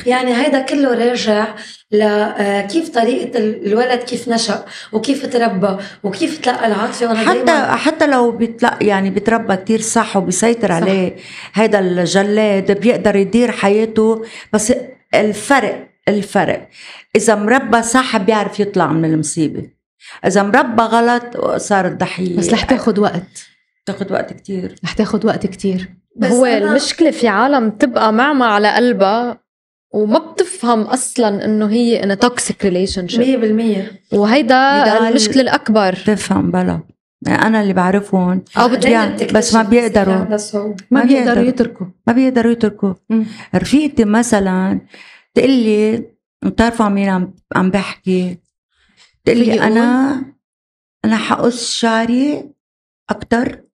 يعني هيدا كله راجع لكيف آه، طريقة الولد كيف نشأ وكيف تربى وكيف تلقى العاطفة حتى حتى لو بيتلقى يعني بتربى كتير صح وبيسيطر صح. عليه هيدا الجلاد بيقدر يدير حياته بس الفرق الفرق إذا مربى صح بيعرف يطلع من المصيبة اذا مربى غلط صار الضحيه بس رح تاخذ وقت تاخذ وقت كثير رح تاخذ وقت كثير هو أنا... المشكله في عالم تبقى معمى على قلبها وما بتفهم اصلا انه هي ان توكسيك ريليشن شيب 100% وهيدا المشكله الاكبر بتفهم بلا يعني انا اللي بعرفهم او يعني بس ما بيقدروا ما بيقدروا يتركوا ما بيقدروا يتركوا رفيقتي مثلا تقول لي بتعرفوا عن مين عم عم بحكي تقول لي انا انا حقص شعري اكتر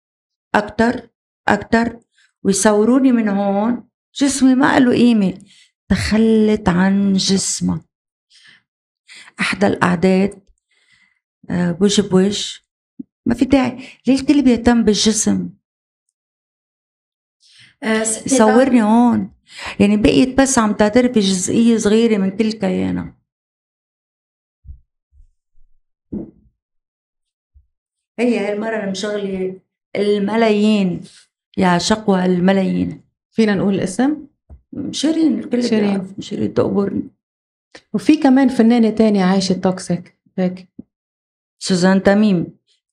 اكتر اكتر ويصوروني من هون جسمي ما له قيمه تخلت عن جسمها احدى القعدات وجه آه، بوجه ما في داعي ليه الكل بيهتم بالجسم آه، صورني هون يعني بقيت بس عم تعترف بجزئيه صغيره من كل كيانها هي هاي المرة المشغلة مشغلة الملايين يا شقوى الملايين فينا نقول الاسم؟ شيرين الكل شيرين شيرين تقبرني وفي كمان فنانة تانية عايشة توكسيك هيك سوزان تميم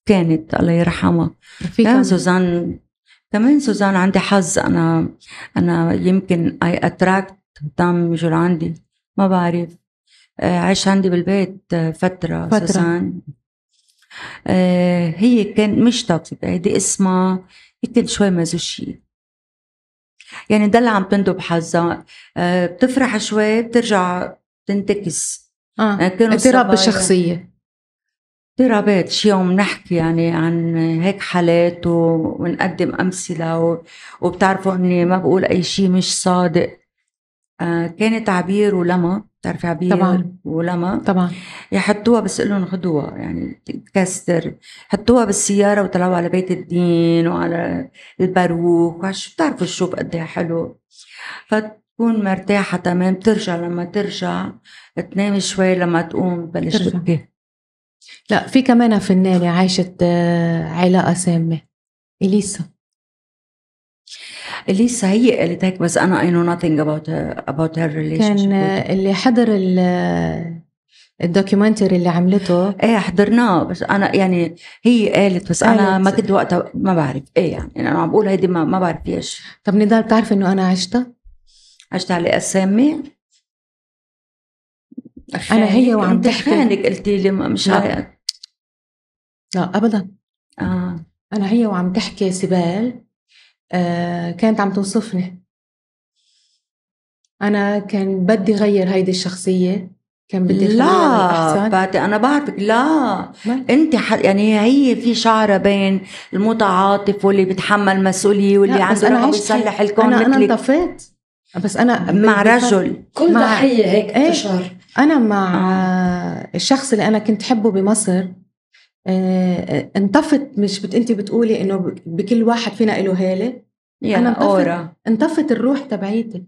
كانت الله يرحمها في كمان سوزان كمان سوزان عندي حظ انا انا يمكن اي اتراكت تم يجوا عندي ما بعرف آه، عايش عندي بالبيت آه، فترة, فترة. سوزان آه، هي كان مش توكسيك يعني هيدي اسمها يمكن شوي مازوشية يعني ضل عم تندب حظها آه، بتفرح شوي بترجع تنتكس اه, آه، اضطراب بالشخصية اضطرابات شي يوم نحكي يعني عن هيك حالات ونقدم أمثلة وبتعرفوا إني ما بقول أي شي مش صادق كان تعبير ولما بتعرفي عبير طبعا ولما طبعا يحطوها بس لهم خدوها يعني كاستر حطوها بالسياره وطلعوا على بيت الدين وعلى الباروك وعش بتعرفوا الشوب قد إيه حلو فتكون مرتاحه تمام ترجع لما ترجع تنام شوي لما تقوم تبلش تبكي لا في كمان فنانه عايشه آه، علاقه سامه اليسا اليسا هي قالت هيك بس انا اي نو nothing about her, about her relationship كان اللي حضر الدوكيومنتري اللي عملته ايه حضرناه بس انا يعني هي قالت بس قالت. انا ما كنت وقتها ما بعرف ايه يعني, يعني انا عم بقول هيدي ما, ما بعرف ايش طب نضال بتعرفي انه انا عشتها؟ عشت على اسامي انا هي وعم تحكي خانك قلتي لي مش لا. عارف. لا ابدا اه انا هي وعم تحكي سبال آه، كانت عم توصفني أنا كان بدي غير هيدي الشخصية كان بدي لا بعدي انا بعرفك لا انت ح... يعني هي في شعره بين المتعاطف واللي بتحمل مسؤوليه واللي عنده انا بيصلح الكون انا انا انطفيت بس انا مع رجل كل ضحيه هيك انتشر إيه، انا مع آه. الشخص اللي انا كنت حبه بمصر آه، انطفت مش بت انت بتقولي انه بكل واحد فينا له هاله يا انا انطفت انطفت الروح تبعيتي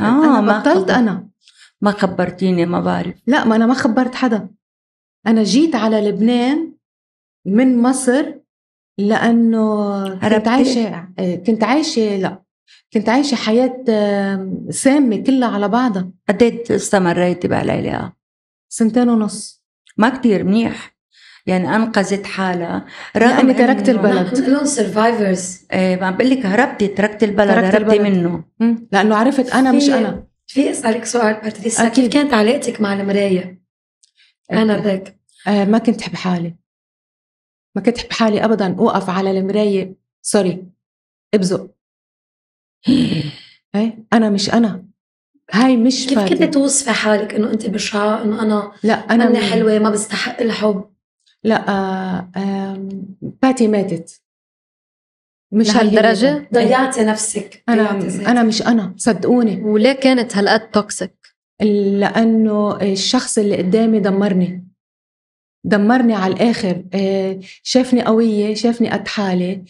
آه انا بطلت انا ما خبرتيني ما بعرف لا ما انا ما خبرت حدا انا جيت على لبنان من مصر لانه كنت عايشه آه، كنت عايشه لا كنت عايشه حياه سامه كلها على بعضها قد ايه استمريتي بالعلاقه؟ سنتين ونص ما كتير منيح يعني انقذت حالها رغم اني يعني تركت البلد كلهم سرفايفرز عم بقول لك هربتي تركت البلد تركت هربتي البلد. منه مم. لانه عرفت انا مش انا في اسالك سؤال باتريسا كيف كانت علاقتك مع المرايه؟ انا ذاك آه ما كنت احب حالي ما كنت احب حالي ابدا اوقف على المرايه سوري ابزق ايه انا مش انا هاي مش كيف كنت توصفي حالك انه انت بشعة انه انا لا انا, أنا حلوه ما بستحق الحب لا آه، باتي ماتت مش هالدرجة ضيعتي نفسك أنا أنا مش أنا صدقوني وليه كانت هالقد توكسيك؟ لأنه الشخص اللي قدامي دمرني دمرني على الآخر آه، شافني قوية شافني قد حالي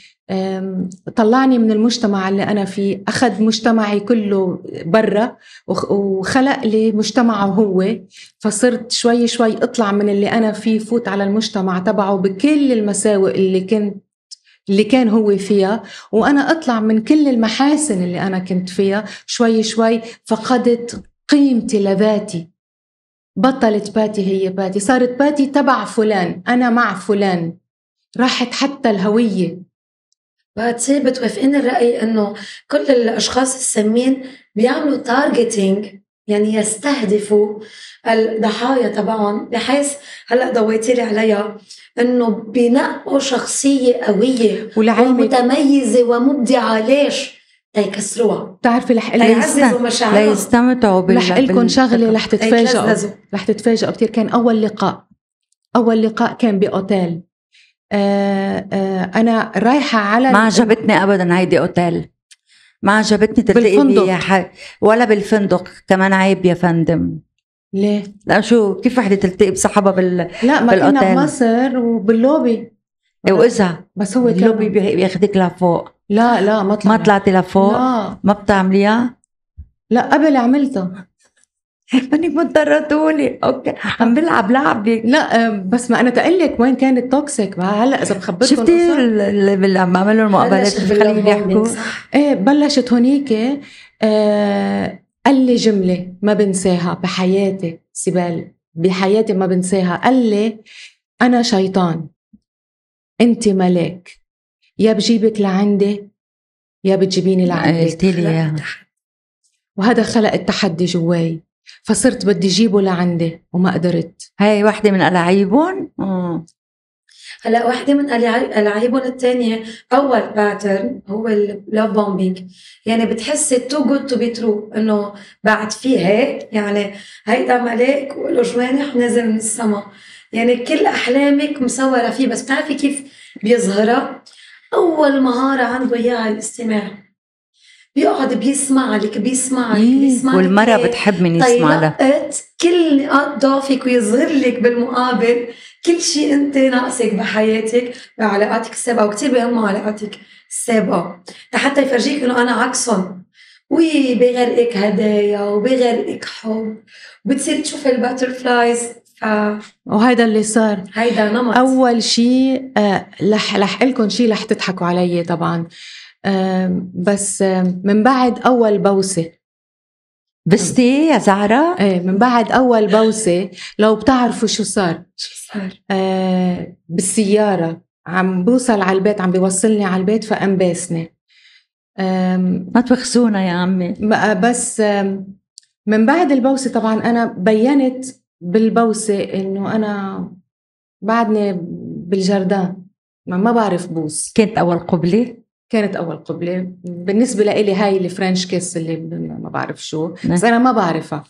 طلعني من المجتمع اللي أنا فيه أخذ مجتمعي كله برا وخلق لي مجتمعه هو فصرت شوي شوي أطلع من اللي أنا فيه فوت على المجتمع تبعه بكل المساوئ اللي كنت اللي كان هو فيها وأنا أطلع من كل المحاسن اللي أنا كنت فيها شوي شوي فقدت قيمتي لذاتي بطلت باتي هي باتي صارت باتي تبع فلان أنا مع فلان راحت حتى الهوية باتي بتوافقيني الرأي إنه كل الأشخاص السامين بيعملوا تارجتينج يعني يستهدفوا الضحايا تبعهم بحيث هلا ضويتي لي عليها انه بنقوا شخصيه قويه ولعلمك ومتميزه ومبدعه ليش؟ ليكسروها بتعرفي رح ليستمتعوا ليستمتعوا بال رح لكم شغله رح تتفاجئوا رح تتفاجئوا كثير كان اول لقاء اول لقاء كان باوتيل آه، آه، انا رايحه على ما عجبتني ابدا هيدي اوتيل ما عجبتني تلتقي ح... ولا بالفندق كمان عيب يا فندم ليه؟ لا شو كيف وحده تلتقي بصاحبها بال لا ما بالاوتيل كنا بمصر وباللوبي إيه، واذا بس هو اللوبي بياخذك لفوق لا لا ما طلعت ما طلعتي لفوق؟ لا ما بتعمليها؟ لا قبل عملتها منك مضطرة تقولي اوكي عم بلعب لعبك لا آه، بس ما انا لك وين كانت التوكسيك هلا اذا بخبرتكم شفتي اللي عم بعملوا المقابلات بخليهم يحكوا ايه بلشت هونيك آه قال لي جمله ما بنساها بحياتي سبال بحياتي ما بنساها قال لي انا شيطان انت ملاك يا بجيبك لعندي يا بتجيبيني لعندك قلت لي اياها وهذا خلق التحدي جواي فصرت بدي جيبه لعندي وما قدرت هاي وحده من ألعيبون هلا وحده من ألعيبون الثانيه اول باترن هو اللوف بومبينج يعني بتحسي تو جود تو بي ترو انه بعد في هيك يعني هيدا ملاك وله جوانح نازل من السما يعني كل احلامك مصوره فيه بس بتعرفي كيف بيظهرها أول مهارة عنده إياها الاستماع بيقعد بيسمع لك بيسمع لك إيه، بيسمع والمرأة بتحب من طيب، يسمع لها كل نقاط ضعفك ويظهر لك بالمقابل كل شيء انت ناقصك بحياتك بعلاقاتك السابقه وكثير بهمه علاقاتك السابقه لحتى يفرجيك انه انا عكسهم وبغرقك هدايا وبغرقك حب وبتصير تشوف فلايز ف... آه، وهذا اللي صار هيدا نمط اول شيء رح آه، رح لكم شيء رح تضحكوا علي طبعا آه، بس من بعد اول بوسه بستي يا زهرة ايه من بعد أول بوسة لو بتعرفوا شو صار شو صار؟ آه بالسيارة عم بوصل على البيت عم بيوصلني على البيت باسني ما تبخسونا يا عمي بس من بعد البوسة طبعا أنا بينت بالبوسة إنه أنا بعدني بالجردان ما, ما بعرف بوس كانت أول قبلة؟ كانت أول قبلة بالنسبة لإلي هاي الفرنش كيس اللي ما بعرف شو نعم. بس أنا ما بعرفها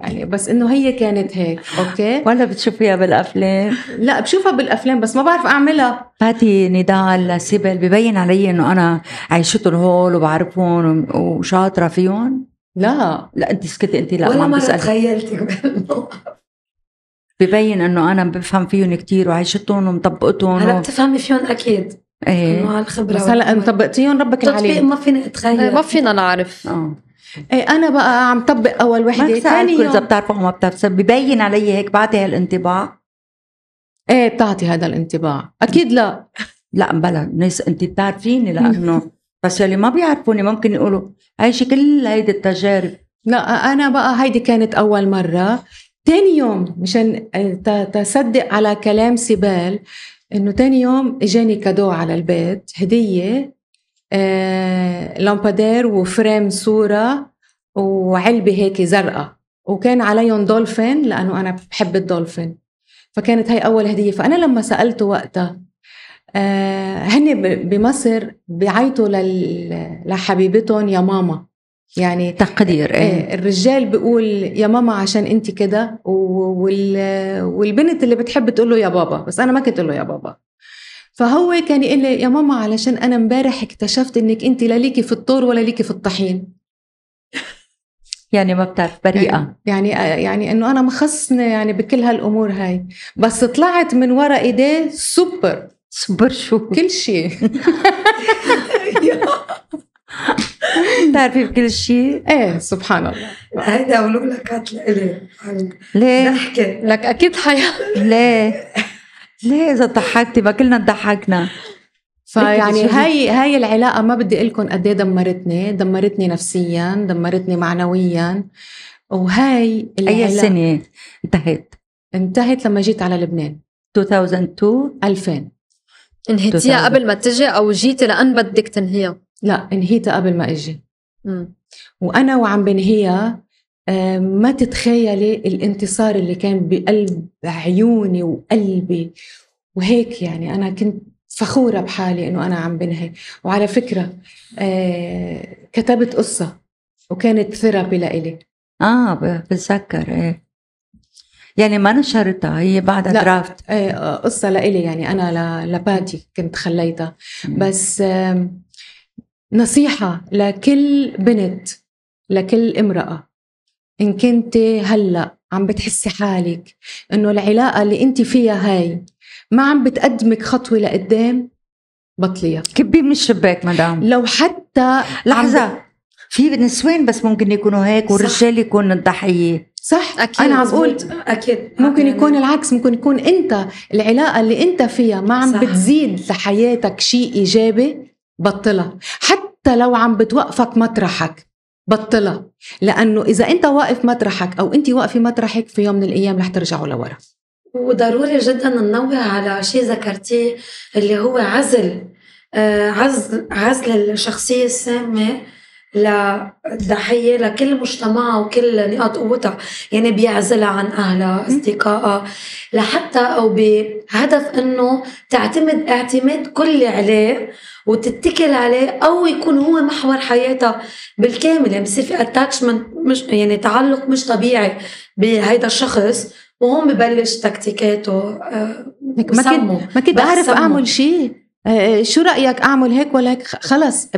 يعني بس انه هي كانت هيك اوكي ولا بتشوفيها بالافلام لا بشوفها بالافلام بس ما بعرف اعملها فاتي نضال لسيبل ببين علي انه انا عايشتهم هول وبعرفهم وشاطره فيهم لا لا انت سكتي انت لا ولا مره تخيلتي بهالموقف ببين انه انا بفهم فيهم كثير وعيشتهم ومطبقتهم هلا بتفهمي فيهم اكيد ايه انه هالخبره بس هلا ان طبقتيهم ربك العليم تطبيق ما فينا اتخيل إيه، ما فينا نعرف اه ايه انا بقى عم طبق اول وحده ثاني يوم اذا بتعرفوا او ما بتعرفوا ببين علي هيك بعطي هالانطباع ايه بتعطي هذا الانطباع اكيد لا لا بلا ناس انت بتعرفيني لانه بس يلي ما بيعرفوني ممكن يقولوا عايشه كل هيدي التجارب لا انا بقى هيدي كانت اول مره تاني يوم مشان آه، تصدق على كلام سبال انه تاني يوم اجاني كادو على البيت هديه آه لامبادير وفريم صوره وعلبه هيك زرقاء وكان عليهم دولفين لانه انا بحب الدولفين فكانت هاي اول هديه فانا لما سالته وقتها آه هن بمصر بيعيطوا لحبيبتهم يا ماما يعني تقدير إيه. ايه الرجال بيقول يا ماما عشان انت كده والبنت اللي بتحب تقول له يا بابا بس انا ما كنت له يا بابا فهو كان يقول لي يا ماما علشان انا امبارح اكتشفت انك انت لا ليكي في الطور ولا ليكي في الطحين يعني ما بتعرف بريئه يعني،, يعني يعني انه انا مخصنه يعني بكل هالامور هاي بس طلعت من ورا ايديه سوبر سوبر شو كل شيء بتعرفي بكل شيء ايه سبحان الله هيدا ولو لك هات لإلي ليه؟ نحكي لك اكيد حياة ليه؟ ليه اذا ضحكتي ما كلنا ضحكنا فيعني هاي هاي العلاقة ما بدي اقول لكم قد ايه دمرتني، دمرتني نفسيا، دمرتني معنويا وهاي اي سنة انتهت؟ انتهت لما جيت على لبنان 2002 2000 انهيتيها قبل ما تجي او جيتي لان بدك تنهيها؟ لا انهيتها قبل ما اجي وانا وعم بنهيها آه، ما تتخيلي الانتصار اللي كان بقلب عيوني وقلبي وهيك يعني انا كنت فخوره بحالي انه انا عم بنهي وعلى فكره آه كتبت قصه وكانت ثيرابي لإلي اه بتذكر ايه يعني ما نشرتها هي بعد لا درافت ايه قصه لإلي يعني انا لباتي كنت خليتها بس آه نصيحة لكل بنت لكل امرأة إن كنت هلأ عم بتحسي حالك إنه العلاقة اللي أنت فيها هاي ما عم بتقدمك خطوة لقدام بطليها كبي من الشباك مدام لو حتى لحظة ب... في نسوان بس ممكن يكونوا هيك والرجال يكون الضحية صح أكيد أنا عم بقول أكيد ممكن يكون العكس ممكن يكون أنت العلاقة اللي أنت فيها ما عم صح. بتزيد لحياتك شيء إيجابي بطلها حتى لو عم بتوقفك مطرحك بطلها لانه اذا انت واقف مطرحك او انت واقفه مطرحك في يوم من الايام رح ترجعوا لورا وضروري جدا ننوه على شيء ذكرتيه اللي هو عزل آه، عزل عزل الشخصيه السامه للضحية لكل مجتمعها وكل نقاط قوتها يعني بيعزلها عن أهلها أصدقائها لحتى أو بهدف أنه تعتمد اعتماد كلي عليه وتتكل عليه أو يكون هو محور حياتها بالكامل يعني بصير في اتاتشمنت مش يعني تعلق مش طبيعي بهيدا الشخص وهون ببلش تكتيكاته آه، ما كنت ما كنت بعرف اعمل شيء آه، آه، شو رايك اعمل هيك ولا هيك خلص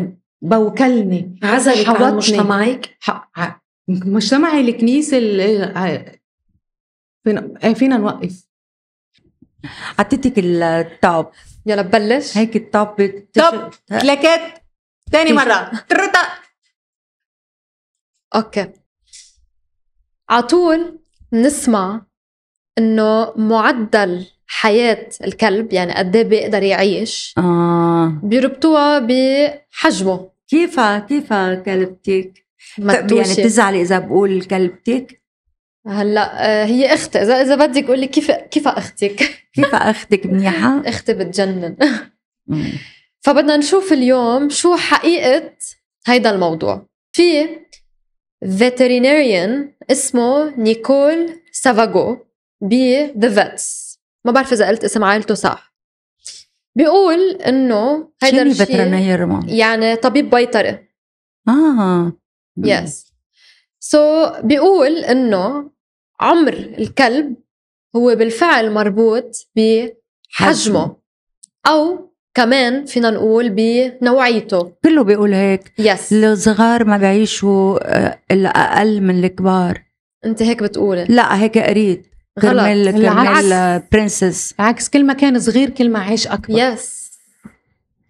بوكلني عزلك عن مجتمعك مجتمعي الكنيسه فينا إيه، فينا نوقف عطيتك التوب يلا ببلش هيك التوب توب كلاكات تاني مره ترتا اوكي على طول نسمع انه معدل حياة الكلب يعني قد ايه بيقدر يعيش آه. بيربطوها بحجمه كيفها كيفها كلبتك؟ يعني بتزعلي إذا بقول كلبتك؟ هلا آه، هي اخت اذا اذا بدك قولي كيف كيف اختك كيف اختك منيحه اختي بتجنن فبدنا نشوف اليوم شو حقيقه هيدا الموضوع في فيترينيريان اسمه نيكول سافاغو ب ذا فيتس ما بعرف اذا قلت اسم عائلته صح بيقول انه هيدا الشيء يعني طبيب بيطري اه يس سو so, بيقول انه عمر الكلب هو بالفعل مربوط بحجمه او كمان فينا نقول بنوعيته كله بيقول هيك يس الصغار ما بيعيشوا آه، الا اقل من الكبار انت هيك بتقولي لا هيك قريت غلط كرمال برنسس عكس كل ما كان صغير كل ما عيش اكبر يس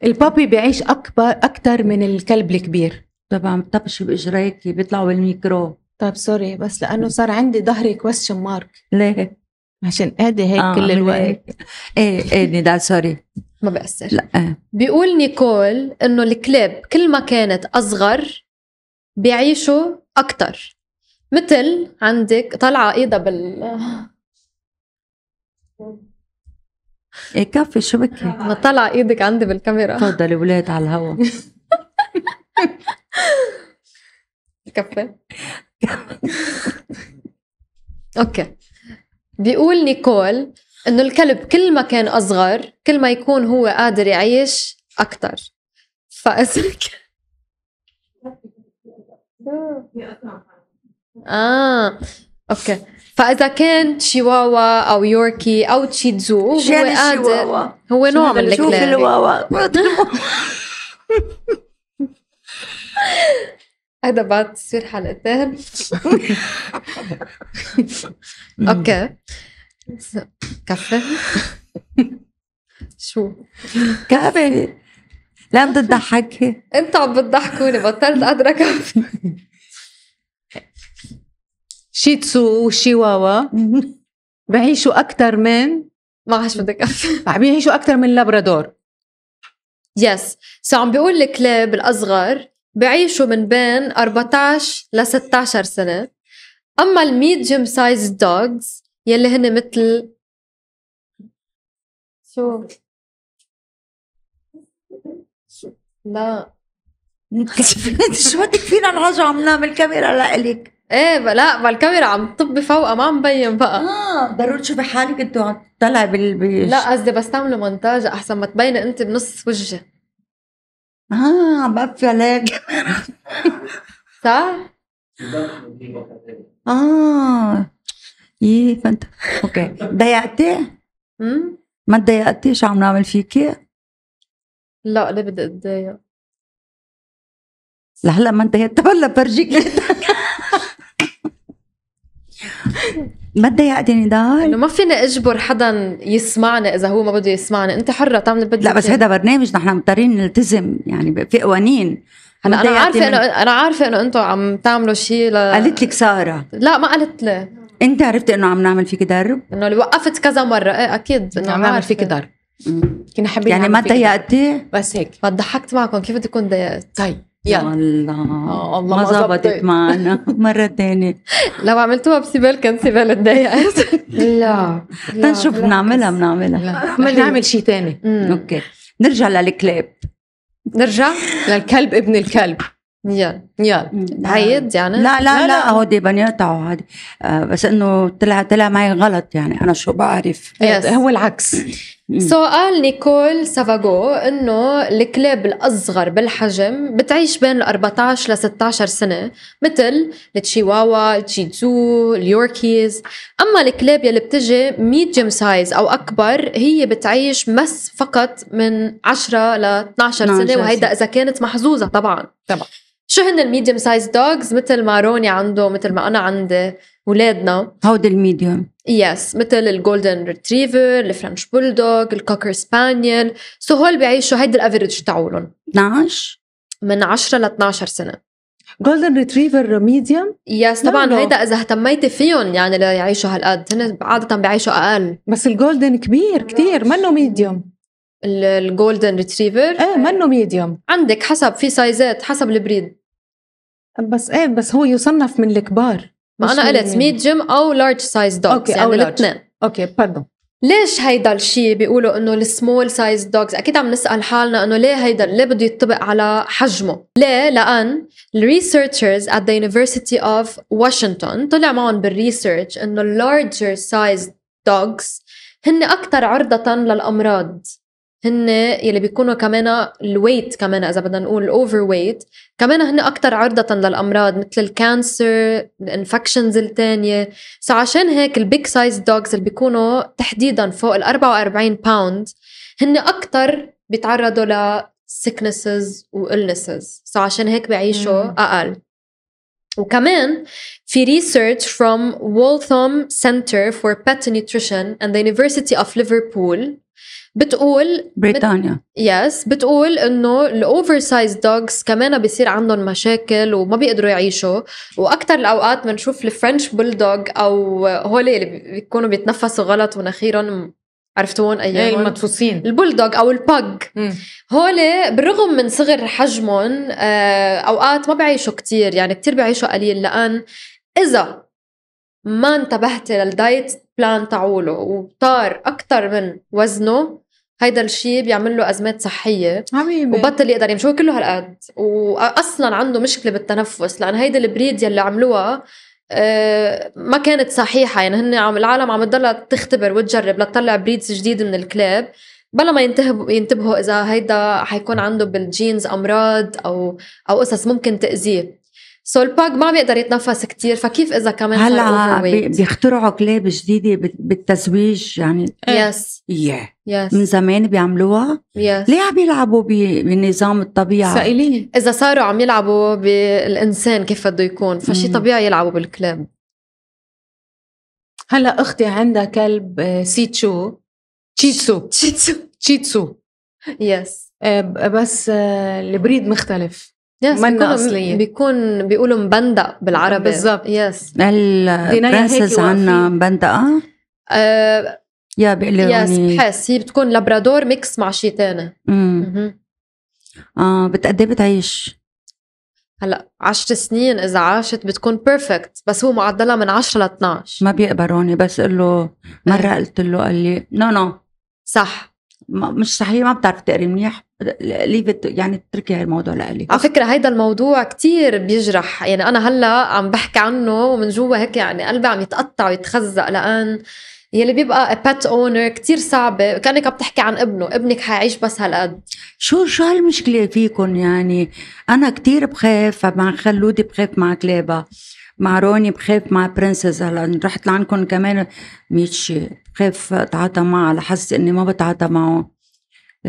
البابي بيعيش اكبر اكثر من الكلب الكبير طبعا بتطبشي باجريك بيطلعوا بالميكرو طيب سوري بس لانه صار عندي ظهري كويشن مارك ليه؟ عشان قاعده هيك آه كل الوقت ايه ايه ندى سوري ما بأثر لا آه. بيقول نيكول انه الكلاب كل ما كانت اصغر بيعيشوا اكثر مثل عندك طالعه ايدها بال إيه كفي شو بكي ما طلع ايدك عندي بالكاميرا تفضلي ولاد على الهوا كفي اوكي بيقول نيكول انه الكلب كل ما كان اصغر كل ما يكون هو قادر يعيش اكثر فاذا اه اوكي فاذا كان شيواوا او يوركي او تشيتزو هو يعني قادر هو نوع من الكلاب شوف الواوا هيدا بعد تصير حلقتين اوكي كفي شو كفي ليه عم تضحكي؟ انتوا عم بتضحكوني بطلت قادرة كفي شيتسو وشيواوا بعيشوا أكثر من ما عادش بدك بيعيشوا أكثر من لابرادور يس سو عم بيقول الكلاب الأصغر بعيشوا من بين 14 ل 16 سنة أما الميديوم سايز دوجز يلي هن مثل شو لا شو بدك فينا نراجع عم نعمل كاميرا لإلك ايه لا ما الكاميرا عم تطب فوقها ما مبين بقى اه ضروري تشوفي حالك انت عم تطلعي بال لا قصدي بس تعملوا مونتاج احسن ما تبيني انت بنص وجهي اه عم بقفي عليك صح؟ اه يي إيه، فانت اوكي ضيقتي؟ ما تضايقتي شو عم نعمل فيكي؟ لا ليه بدي اتضايق؟ لهلا ما انتهيت ولا برجيك ما تضايقتي نضال؟ انه ما فينا اجبر حدا يسمعنا اذا هو ما بده يسمعنا، انت حره تعمل طيب بدك لا بس هذا برنامج نحن مضطرين نلتزم يعني في قوانين انا عارفه انه انا عارفه انه انتم عم تعملوا شيء ل... قالت لك ساره لا ما قالت لي انت عرفتي انه عم نعمل فيك ضرب؟ انه اللي وقفت كذا مره ايه اكيد انه عم نعمل فيك ضرب كنا حابين يعني ما تضايقتي؟ بس هيك ما ضحكت معكم كيف بدي اكون ضايقت؟ طيب يلا آه، الله ما زبطت معنا مرة تانية لو عملتوها بسيبال كان سيبال اتضايقت لا تنشوف بنعملها بنعملها بنعمل شيء ثاني اوكي نرجع للكلاب نرجع للكلب ابن الكلب يلا يلا عيد يعني لا لا لا هودي بنيطعوا هادي آه بس انه طلع طلع معي غلط يعني انا شو بعرف هو العكس سو قال آه، نيكول سافاغو انه الكلاب الاصغر بالحجم بتعيش بين ال 14 ل 16 سنه مثل التشيواوا، التشيتزو، اليوركيز، اما الكلاب يلي بتجي ميديوم سايز او اكبر هي بتعيش مس فقط من 10 ل 12 سنه وهيدا اذا كانت محظوظه طبعا طبعا شو هن الميديوم سايز دوجز مثل ما روني عنده مثل ما انا عندي اولادنا هودي الميديوم يس مثل الجولدن ريتريفر الفرنش بولدوغ الكوكر سبانيل سو هول بيعيشوا هيدا الافرج تاعولهم 12 من 10 ل 12 سنه جولدن ريتريفر ميديوم يس طبعا هيدا اذا اهتميتي فيهم يعني ليعيشوا هالقد هن عاده بيعيشوا اقل بس الجولدن كبير كثير منه ميديوم الجولدن ريتريفر ايه منه ميديوم عندك حسب في سايزات حسب البريد بس ايه بس هو يصنف من الكبار ما انا قلت ميد جيم او لارج سايز دوجز أوكي يعني الاثنين اوكي باردون ليش هيدا الشيء بيقولوا انه السمول سايز دوجز اكيد عم نسال حالنا انه ليه هيدا ليه بده يطبق على حجمه ليه لان الريسيرشرز ات ذا يونيفرستي اوف واشنطن طلع معهم بالريسيرش انه اللارجر سايز dogs هن اكثر عرضه للامراض هن يلي بيكونوا كمان الويت كمان اذا بدنا نقول اوفر ويت كمان هن اكثر عرضه للامراض مثل الكانسر الانفكشنز الثانيه فعشان هيك البيج سايز دوجز اللي بيكونوا تحديدا فوق ال 44 باوند هن اكثر بيتعرضوا ل sicknesses و illnesses فعشان هيك بيعيشوا اقل وكمان في research from Waltham Center for Pet Nutrition and the University of Liverpool بتقول بريطانيا يس بت... yes, بتقول انه الاوفر سايز دوجز كمان بيصير عندهم مشاكل وما بيقدروا يعيشوا واكثر الاوقات بنشوف الفرنش بولدوج او هول اللي بيكونوا بيتنفسوا غلط ونخيرهم عرفتون ايام إيه، المدفوسين البولدوج او البج هول بالرغم من صغر حجمهم آه، اوقات ما بيعيشوا كتير يعني كتير بيعيشوا قليل لان اذا ما انتبهت للدايت بلان تعوله وطار اكثر من وزنه هيدا الشيء بيعمل له ازمات صحيه حبيبي وبطل يقدر يمشي هو كله هالقد واصلا عنده مشكله بالتنفس لان هيدي البريد يلي عملوها آه، ما كانت صحيحه يعني هن عم العالم عم تضلها تختبر وتجرب لتطلع بريدز جديد من الكلاب بلا ما ينتبهوا ينتبهوا اذا هيدا حيكون عنده بالجينز امراض او او قصص ممكن تاذيه سو الباج ما بيقدر يتنفس كتير فكيف اذا كمان هلا بيخترعوا كلاب جديده بالتزويج يعني يس يا يس من زمان بيعملوها يس ليه عم يلعبوا بنظام الطبيعه سائليه اذا صاروا عم يلعبوا بالانسان كيف بده يكون فشي طبيعي يلعبوا بالكلاب هلا اختي عندها كلب آه، سيتشو تشيتسو تشيتسو تشيتسو يس آه، بس آه، البريد مختلف يس منا أصلية بيكون بيقولوا مبندق بالعربي بالضبط يس البرنسز عنا مبندقة؟ أه يا بيقولوا يس بحس هي بتكون لابرادور ميكس مع ثاني امم اه بتقد بتعيش؟ هلا 10 سنين اذا عاشت بتكون بيرفكت بس هو معدلها من 10 ل 12 ما بيقبروني بس قول له مره إيه. قلت له قال لي نو نو صح مش صحيح ما بتعرف تقري منيح بت... يعني اتركي هالموضوع لإلي على فكره هيدا الموضوع كتير بيجرح يعني انا هلا عم بحكي عنه ومن جوا هيك يعني قلبي عم يتقطع ويتخزق لان يلي بيبقى بات اونر كتير صعبه كانك عم تحكي عن ابنه ابنك حيعيش بس هالقد شو شو هالمشكله فيكم يعني انا كتير بخاف مع خلودي بخاف مع كلابه مع روني بخاف مع برنسس هلا رحت لعندكم كمان 100 شيء خاف اتعاطى معه على حس اني ما بتعاطى معه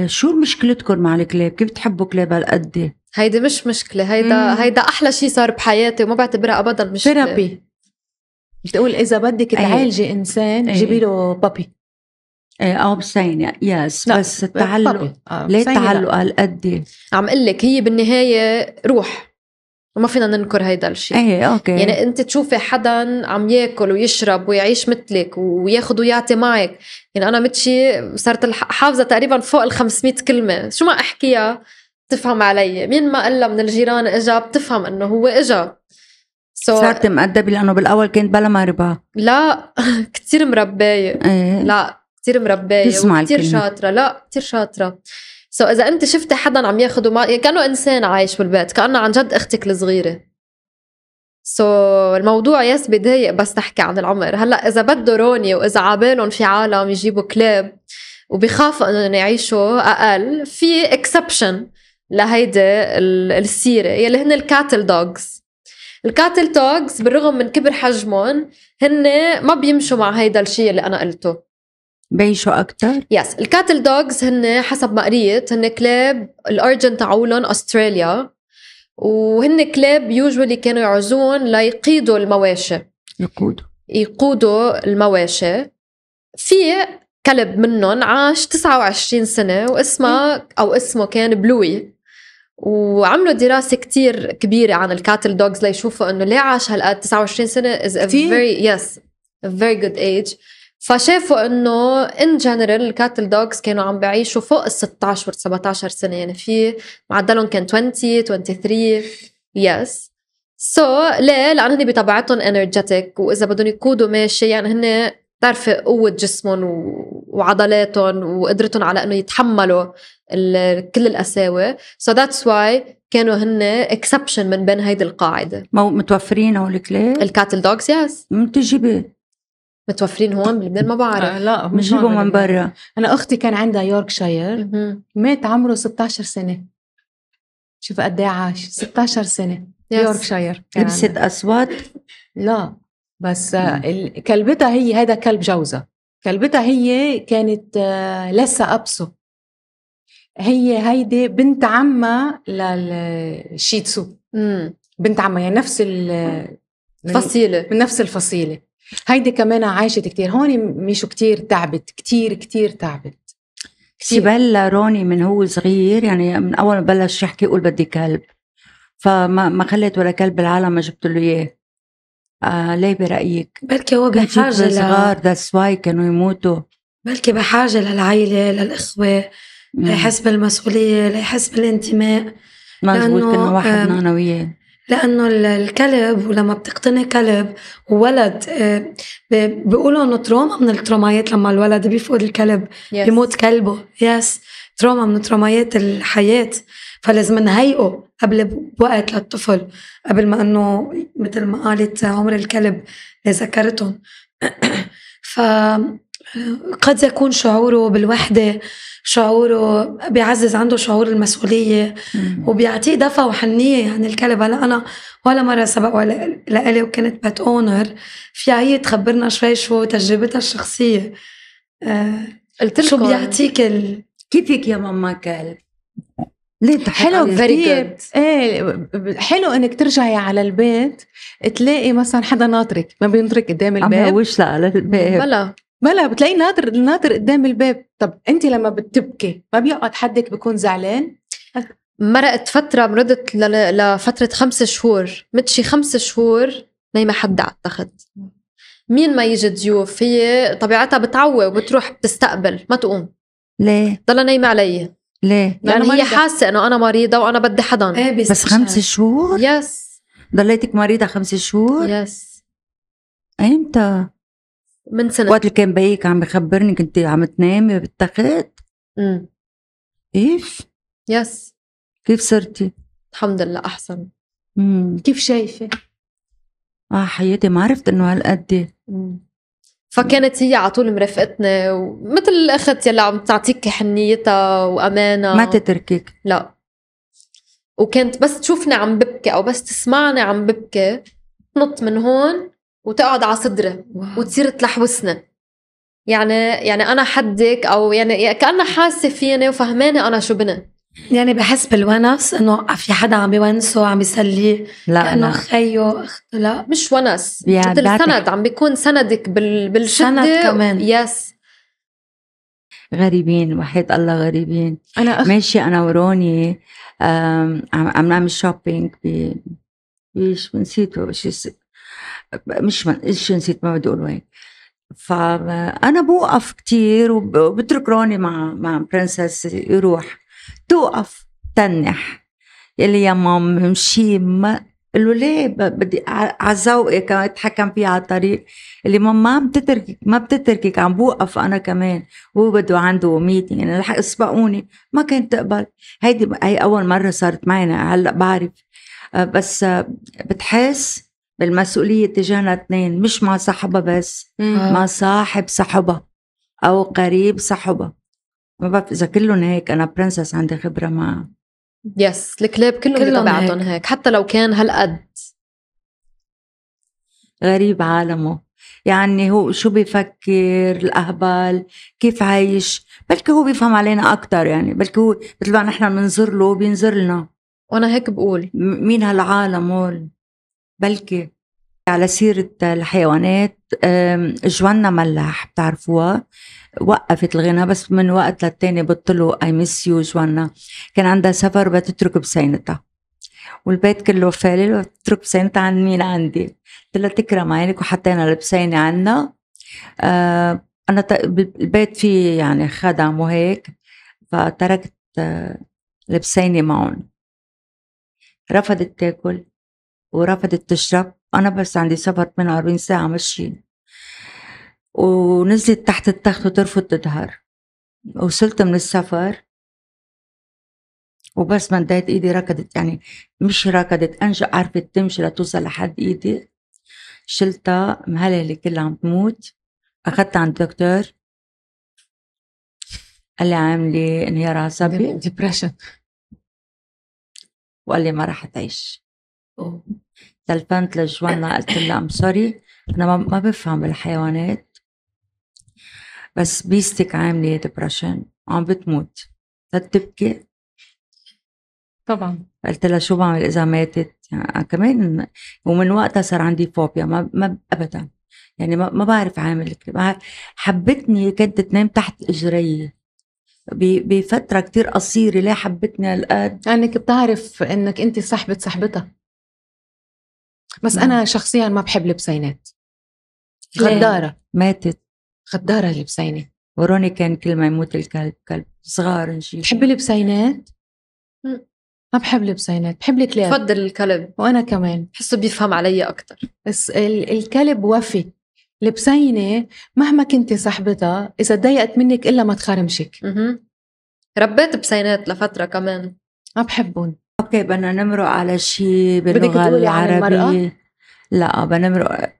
شو مشكلتكم مع الكلاب كيف بتحبوا كلاب هالقد هيدي مش مشكله هيدا مم. هيدا احلى شيء صار بحياتي وما بعتبرها ابدا مشكله ثيرابي بتقول اذا بدك إيه. تعالجي أيه. انسان جيبي له بابي إيه، او بسينة يس لا. بس التعلق آه، ليه التعلق هالقد عم اقول لك هي بالنهايه روح وما فينا ننكر هيدا الشيء ايه اوكي يعني انت تشوفي حدا عم ياكل ويشرب ويعيش مثلك وياخد ويعطي معك يعني انا متشي صارت حافظه تقريبا فوق ال 500 كلمه شو ما احكيها بتفهم علي مين ما قال من الجيران اجا بتفهم انه هو اجا so صارت مأدبة لانه بالاول كنت بلا مربى لا كثير مربايه ايه. لا كثير مربايه كثير شاطره لا كثير شاطره سو so اذا انت شفتي حدا عم ياخذ ما يعني كانه انسان عايش بالبيت كانه عن جد اختك الصغيره سو so الموضوع يس بضايق بس تحكي عن العمر هلا اذا بده روني واذا عبالهم في عالم يجيبوا كلاب وبيخافوا انهم يعيشوا اقل في اكسبشن لهيدي السيره يلي هن الكاتل دوجز الكاتل دوجز بالرغم من كبر حجمهم هن ما بيمشوا مع هيدا الشيء اللي انا قلته بيشوا اكثر يس الكاتل دوجز هن حسب ما قريت هن كلاب الاورجن تاعولن استراليا وهن كلاب يوجولي كانوا يعزون ليقيدوا المواشي يقودوا يقودوا المواشي في كلب منهم عاش 29 سنة واسمه أو اسمه كان بلوي وعملوا دراسة كتير كبيرة عن الكاتل دوجز ليشوفوا إنه ليه عاش هالقد 29 سنة is a very yes a very good age فشافوا انه ان جنرال الكاتل دوجز كانوا عم بيعيشوا فوق ال 16 وال 17 سنه يعني في معدلهم كان 20 23 يس سو so, ليه؟ لانه هن بطبيعتهم انرجيتك واذا بدهم يقودوا ماشي يعني هن بتعرفي قوة جسمهم وعضلاتهم وقدرتهم على انه يتحملوا كل القساوة سو ذاتس واي كانوا هن اكسبشن من بين هيدي القاعدة متوفرين هول الكلاب؟ الكاتل دوجز يس بتجيبي متوفرين هون بلبنان ما بعرف آه لا بنجيبه من برا انا اختي كان عندها يوركشاير مات عمره 16 سنه شوف قد ايه عاش 16 سنه يوركشاير لبست اسود لا بس آه، كلبتها هي هذا كلب جوزها كلبتها هي كانت آه، لسه ابسو هي هيدي بنت عمها للشيتسو بنت عمها يعني نفس الفصيله من نفس الفصيله هيدي كمان عاشت كتير هون مشو كتير تعبت كتير كتير تعبت سيبلا روني من هو صغير يعني من اول ما بلش يحكي يقول بدي كلب فما ما خليت ولا كلب بالعالم ما جبت له اياه آه ليه برايك بلكي هو بحاجه صغار ذاتس واي كانوا يموتوا بلكي بحاجه للعيله للاخوه ليحس بالمسؤوليه ليحس بالانتماء مزبوط كنا واحد انا وياه لأنه الكلب ولما بتقتني كلب وولد آه، بيقولوا إنه تروما من الترومايات لما الولد بيفقد الكلب yes. بيموت كلبه يس yes. تروما من ترومايات الحياة فلازم نهيئه قبل بوقت للطفل قبل ما انه مثل ما قالت عمر الكلب اللي ذكرتهم ف قد يكون شعوره بالوحدة شعوره بيعزز عنده شعور المسؤولية وبيعطيه دفع وحنية يعني الكلب هلا أنا ولا مرة سبق لإلي وكنت بات أونر فيها هي تخبرنا شوي شو تجربتها الشخصية قلت آه، شو بيعطيك ال... كيفك يا ماما كلب؟ ليه حلو فيري ايه حلو انك ترجعي على البيت تلاقي مثلا حدا ناطرك ما بينطرك قدام الباب عم وش للباب بلا بلا بتلاقي ناطر ناطر قدام الباب طب انت لما بتبكي ما بيقعد حدك بكون زعلان مرقت فترة مرضت لفترة خمس شهور مت شي خمس شهور نايمة حد على التخت مين ما يجي ضيوف هي طبيعتها بتعوي وبتروح بتستقبل ما تقوم ليه؟ ضلها نايمة علي ليه؟ يعني لأن هي حاسة إنه أنا مريضة وأنا بدي حدا ايه بس, بس خمس شهور؟ يس ضليتك مريضة خمس شهور؟ يس امتى؟ من سنه وقت اللي كان بيك عم بخبرني كنت عم تنامي بالتخت ايش؟ يس كيف صرتي؟ الحمد لله احسن مم. كيف شايفه؟ اه حياتي ما عرفت انه هالقد فكانت هي على طول مرافقتنا ومثل الاخت يلي عم تعطيك حنيتها وامانه ما تتركك لا وكانت بس تشوفني عم ببكي او بس تسمعني عم ببكي تنط من هون وتقعد على صدره وتصير تلحوسنا يعني يعني انا حدك او يعني،, يعني كانها حاسه فيني وفهمانه انا شو بنا يعني بحس بالونس انه في حدا عم بيونسه عم بيسليه لا انه خيو اخته لا مش ونس yeah, مثل سند عم بيكون سندك بال بالشده سند كمان يس غريبين وحيد الله غريبين انا أخ... ماشي انا وروني عم نعمل شوبينج ب ايش نسيته مش ايش نسيت ما بدي اقول وين فانا بوقف كتير وبترك روني مع مع برنسس يروح توقف تنح يلي يا مام مشي ما له ليه بدي على ذوقك اتحكم فيها على الطريق اللي ماما ما بتتركك ما بتتركك عم بوقف انا كمان وهو بده عنده ميتنج يعني رح اسبقوني ما كانت تقبل هيدي هي اول مره صارت معي هلا بعرف أه، بس أه، بتحس بالمسؤولية تجاهنا اثنين مش مع صاحبها بس آه. مع صاحب صاحبها أو قريب صاحبها ما بعرف إذا كلهم هيك أنا برنسس عندي خبرة مع يس الكلاب كلهم بطبيعتهم هيك. هيك حتى لو كان هالقد غريب عالمه يعني هو شو بيفكر الاهبل كيف عايش بلكي هو بيفهم علينا اكثر يعني بلكي هو مثل ما نحن بننظر له بينظر لنا وانا هيك بقول مين هالعالم هول بلكي على سيرة الحيوانات جوانا ملاح بتعرفوها وقفت الغنى بس من وقت للتاني بطلوا اي ميس يو جوانا كان عندها سفر بتترك بسينتها والبيت كله فالي بتترك بسينتها عند مين عندي قلت لها تكرم عينك وحطينا البسينة عنا آه، انا البيت فيه يعني خدم وهيك فتركت آه، البسينة معهم رفضت تاكل ورفضت تشرب أنا بس عندي سفر من ساعة مشي ونزلت تحت التخت وترفض تظهر وصلت من السفر وبس ما ايدي ركضت يعني مش ركضت انجا عرفت تمشي لتوصل لحد ايدي شلتها اللي كلها عم تموت اخذتها عند الدكتور قال لي عاملة انهيار عصبي ديبرشن وقال لي ما راح تعيش تلفنت لجوانا قلت لها ام سوري انا ما بفهم بالحيوانات بس بيستك عامله ديبرشن عم بتموت تبكي طبعا قلت لها شو بعمل اذا ماتت يعني كمان ومن وقتها صار عندي فوبيا ما, ما ابدا يعني ما, ما بعرف عامل حبتني كانت تنام تحت اجري بفتره كتير قصيره ليه حبتني هالقد انك بتعرف انك انت صاحبه صاحبتها بس مم. نعم. انا شخصيا ما بحب لبسينات غداره ماتت غداره لبسينه وروني كان كل ما يموت الكلب كلب صغار نشي بتحبي البسينات؟ ما بحب البسينات بحب الكلاب بفضل الكلب وانا كمان بحسه بيفهم علي اكثر بس ال- الكلب وفي لبسينة مهما كنت صاحبتها إذا ضايقت منك إلا ما تخرمشك ربيت بسينات لفترة كمان ما بحبهم اوكي بدنا نمرق على شيء باللغه العربيه لا بدنا نمرق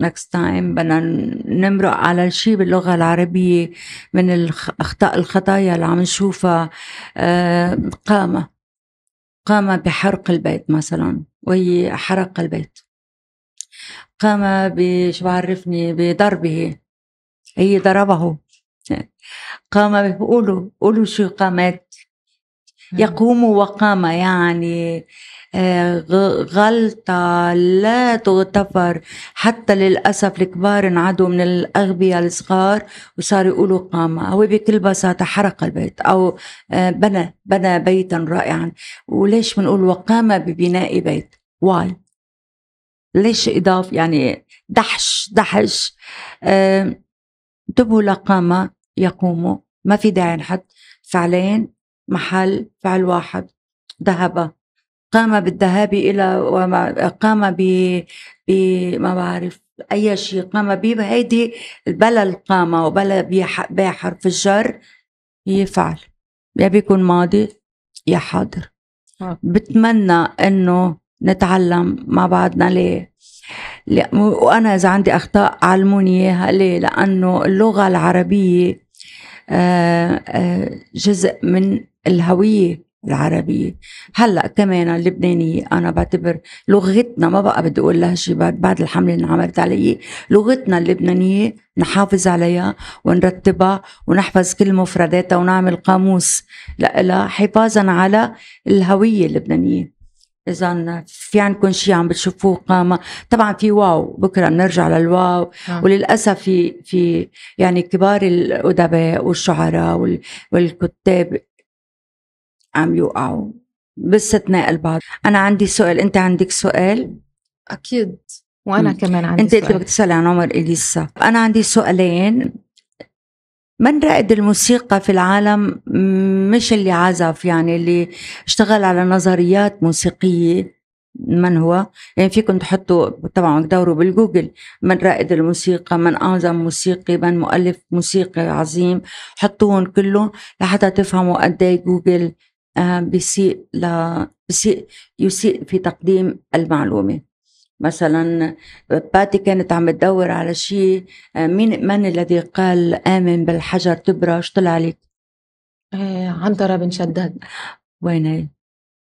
نكست تايم بدنا نمرق على شيء باللغه العربيه من الاخطاء الخطايا اللي عم نشوفها آه، قامه قام بحرق البيت مثلا وهي حرق البيت قام بشو بعرفني بضربه هي ضربه قام بقولوا قولوا شو قامت نعم. يقوم وقام يعني آه، غلطة لا تغتفر حتى للأسف الكبار انعدوا من الأغبياء الصغار وصاروا يقولوا قام هو بكل بساطة حرق البيت أو آه، بنى بنى بيتا رائعا وليش بنقول وقام ببناء بيت واي ليش إضاف يعني دحش دحش آه، انتبهوا لقام يقوم ما في داعي نحط فعلين محل فعل واحد ذهب قام بالذهاب الى وما قام ب ما بعرف اي شيء قام به هيدي البلا القامه وبلا بحرف الجر هي فعل يا بيكون ماضي يا حاضر بتمنى انه نتعلم مع بعضنا ليه وانا اذا عندي اخطاء علموني اياها ليه لانه اللغه العربيه آه، آه، جزء من الهوية العربية هلا كمان اللبنانية أنا بعتبر لغتنا ما بقى بدي أقول لها شيء بعد بعد الحملة اللي انعملت علي لغتنا اللبنانية نحافظ عليها ونرتبها ونحفظ كل مفرداتها ونعمل قاموس لها حفاظا على الهوية اللبنانية اذا في عندكم شيء عم بتشوفوه قامه طبعا في واو بكره بنرجع للواو آه. وللاسف في في يعني كبار الادباء والشعراء والكتاب عم يوقعوا بس تناقل بعض انا عندي سؤال انت عندك سؤال اكيد وانا كمان عندي انت سؤال. انت بتسالي عن عمر اليسا انا عندي سؤالين من رائد الموسيقى في العالم مش اللي عزف يعني اللي اشتغل على نظريات موسيقية من هو يعني فيكم تحطوا طبعا دوروا بالجوجل من رائد الموسيقى من أعظم موسيقي من مؤلف موسيقي عظيم حطوهم كلهم لحتى تفهموا قد إيه جوجل آه، بيسيء ل... بيسيء يسيء في تقديم المعلومة مثلا باتي كانت عم تدور على شيء آه، مين من الذي قال آمن بالحجر تبرش طلع عليك آه، عنترة بن شداد وين هي؟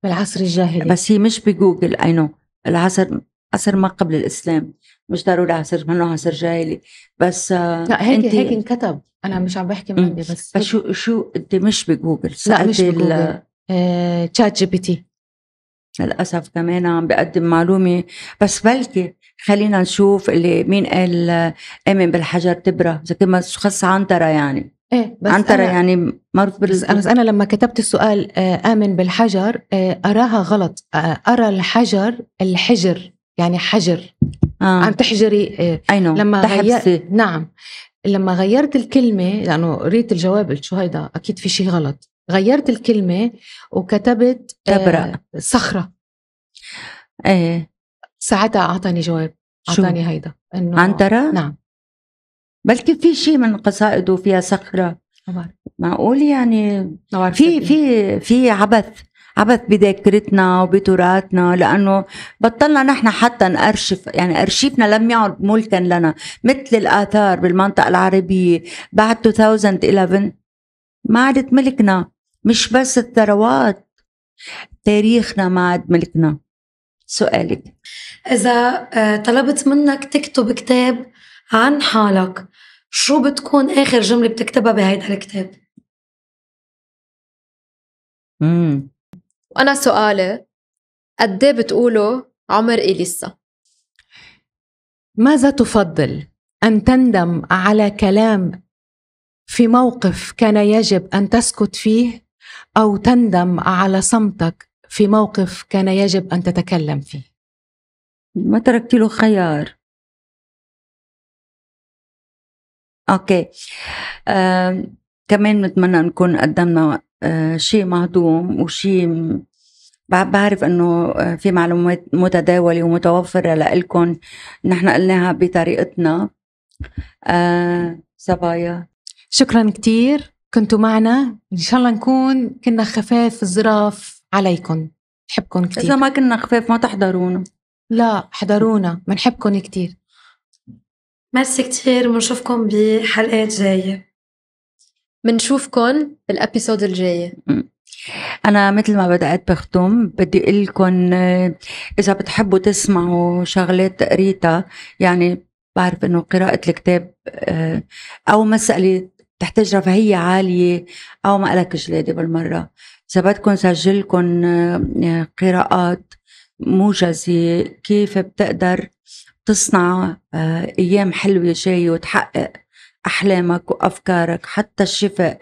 بالعصر الجاهلي بس هي مش بجوجل اي نو العصر عصر ما قبل الاسلام مش ضروري عصر منه عصر جاهلي بس آه، لا هيك انت هيك انكتب انا مش عم بحكي من عندي بس بس شو شو انت مش بجوجل سالتي لا مش بجوجل تشات جي بي تي للأسف كمان عم بقدم معلومة بس بلكي خلينا نشوف اللي مين قال آه، امن بالحجر تبرى اذا كان شخص عنترة يعني ايه بس عنترة يعني معروف بس انا لما كتبت السؤال آه، امن بالحجر آه، اراها غلط ارى الحجر الحجر يعني حجر آه. عم تحجري اي نو لما غير... نعم لما غيرت الكلمه لانه قريت الجواب قلت شو هيدا اكيد في شيء غلط غيرت الكلمه وكتبت آه، تبرأ آه صخره ايه ساعتها اعطاني جواب اعطاني هيدا انه عنترة؟ نعم بلكي في شيء من قصائده فيها صخره معقول يعني في في في عبث عبث بذاكرتنا وبتراثنا لانه بطلنا نحن حتى نارشف يعني ارشيفنا لم يعد ملكا لنا مثل الاثار بالمنطقه العربيه بعد 2011 ما عادت ملكنا مش بس الثروات تاريخنا مع ملكنا سؤالك إذا آه، طلبت منك تكتب كتاب عن حالك شو بتكون آخر جملة بتكتبها بهيدا الكتاب؟ مم. وأنا سؤالي قد إيه بتقولوا عمر إليسا؟ ماذا تفضل؟ أن تندم على كلام في موقف كان يجب أن تسكت فيه او تندم على صمتك في موقف كان يجب ان تتكلم فيه ما تركت له خيار اوكي آه، كمان بتمنى نكون قدمنا آه، شيء مهضوم وشيء بعرف انه آه، في معلومات متداوله ومتوفره لإلكم نحن قلناها بطريقتنا آه، صبايا شكرا كثير كنتوا معنا إن شاء الله نكون كنا خفاف الزراف عليكم نحبكم كثير إذا ما كنا خفاف ما تحضرونا لا حضرونا بنحبكم كثير ميرسي كثير بنشوفكم بحلقات جايه بنشوفكم بالابيسود الجايه أنا مثل ما بدأت بختم بدي أقول لكم آه، إذا بتحبوا تسمعوا شغلات قريتها يعني بعرف إنه قراءة الكتاب آه، أو مسألة تحتاج رفاهية عالية أو ما لك جلادة بالمرة إذا بدكم سجلكم آه، قراءات موجزة كيف بتقدر تصنع آه، أيام حلوة جاية وتحقق أحلامك وأفكارك حتى الشفاء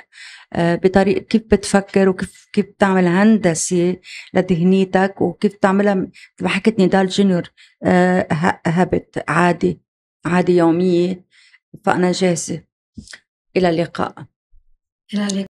آه، بطريقة كيف بتفكر وكيف كيف بتعمل هندسة لذهنيتك وكيف بتعملها ما حكيت نضال جونيور هبت عادي عادي يومية فأنا جاهزة إلى اللقاء إلى اللقاء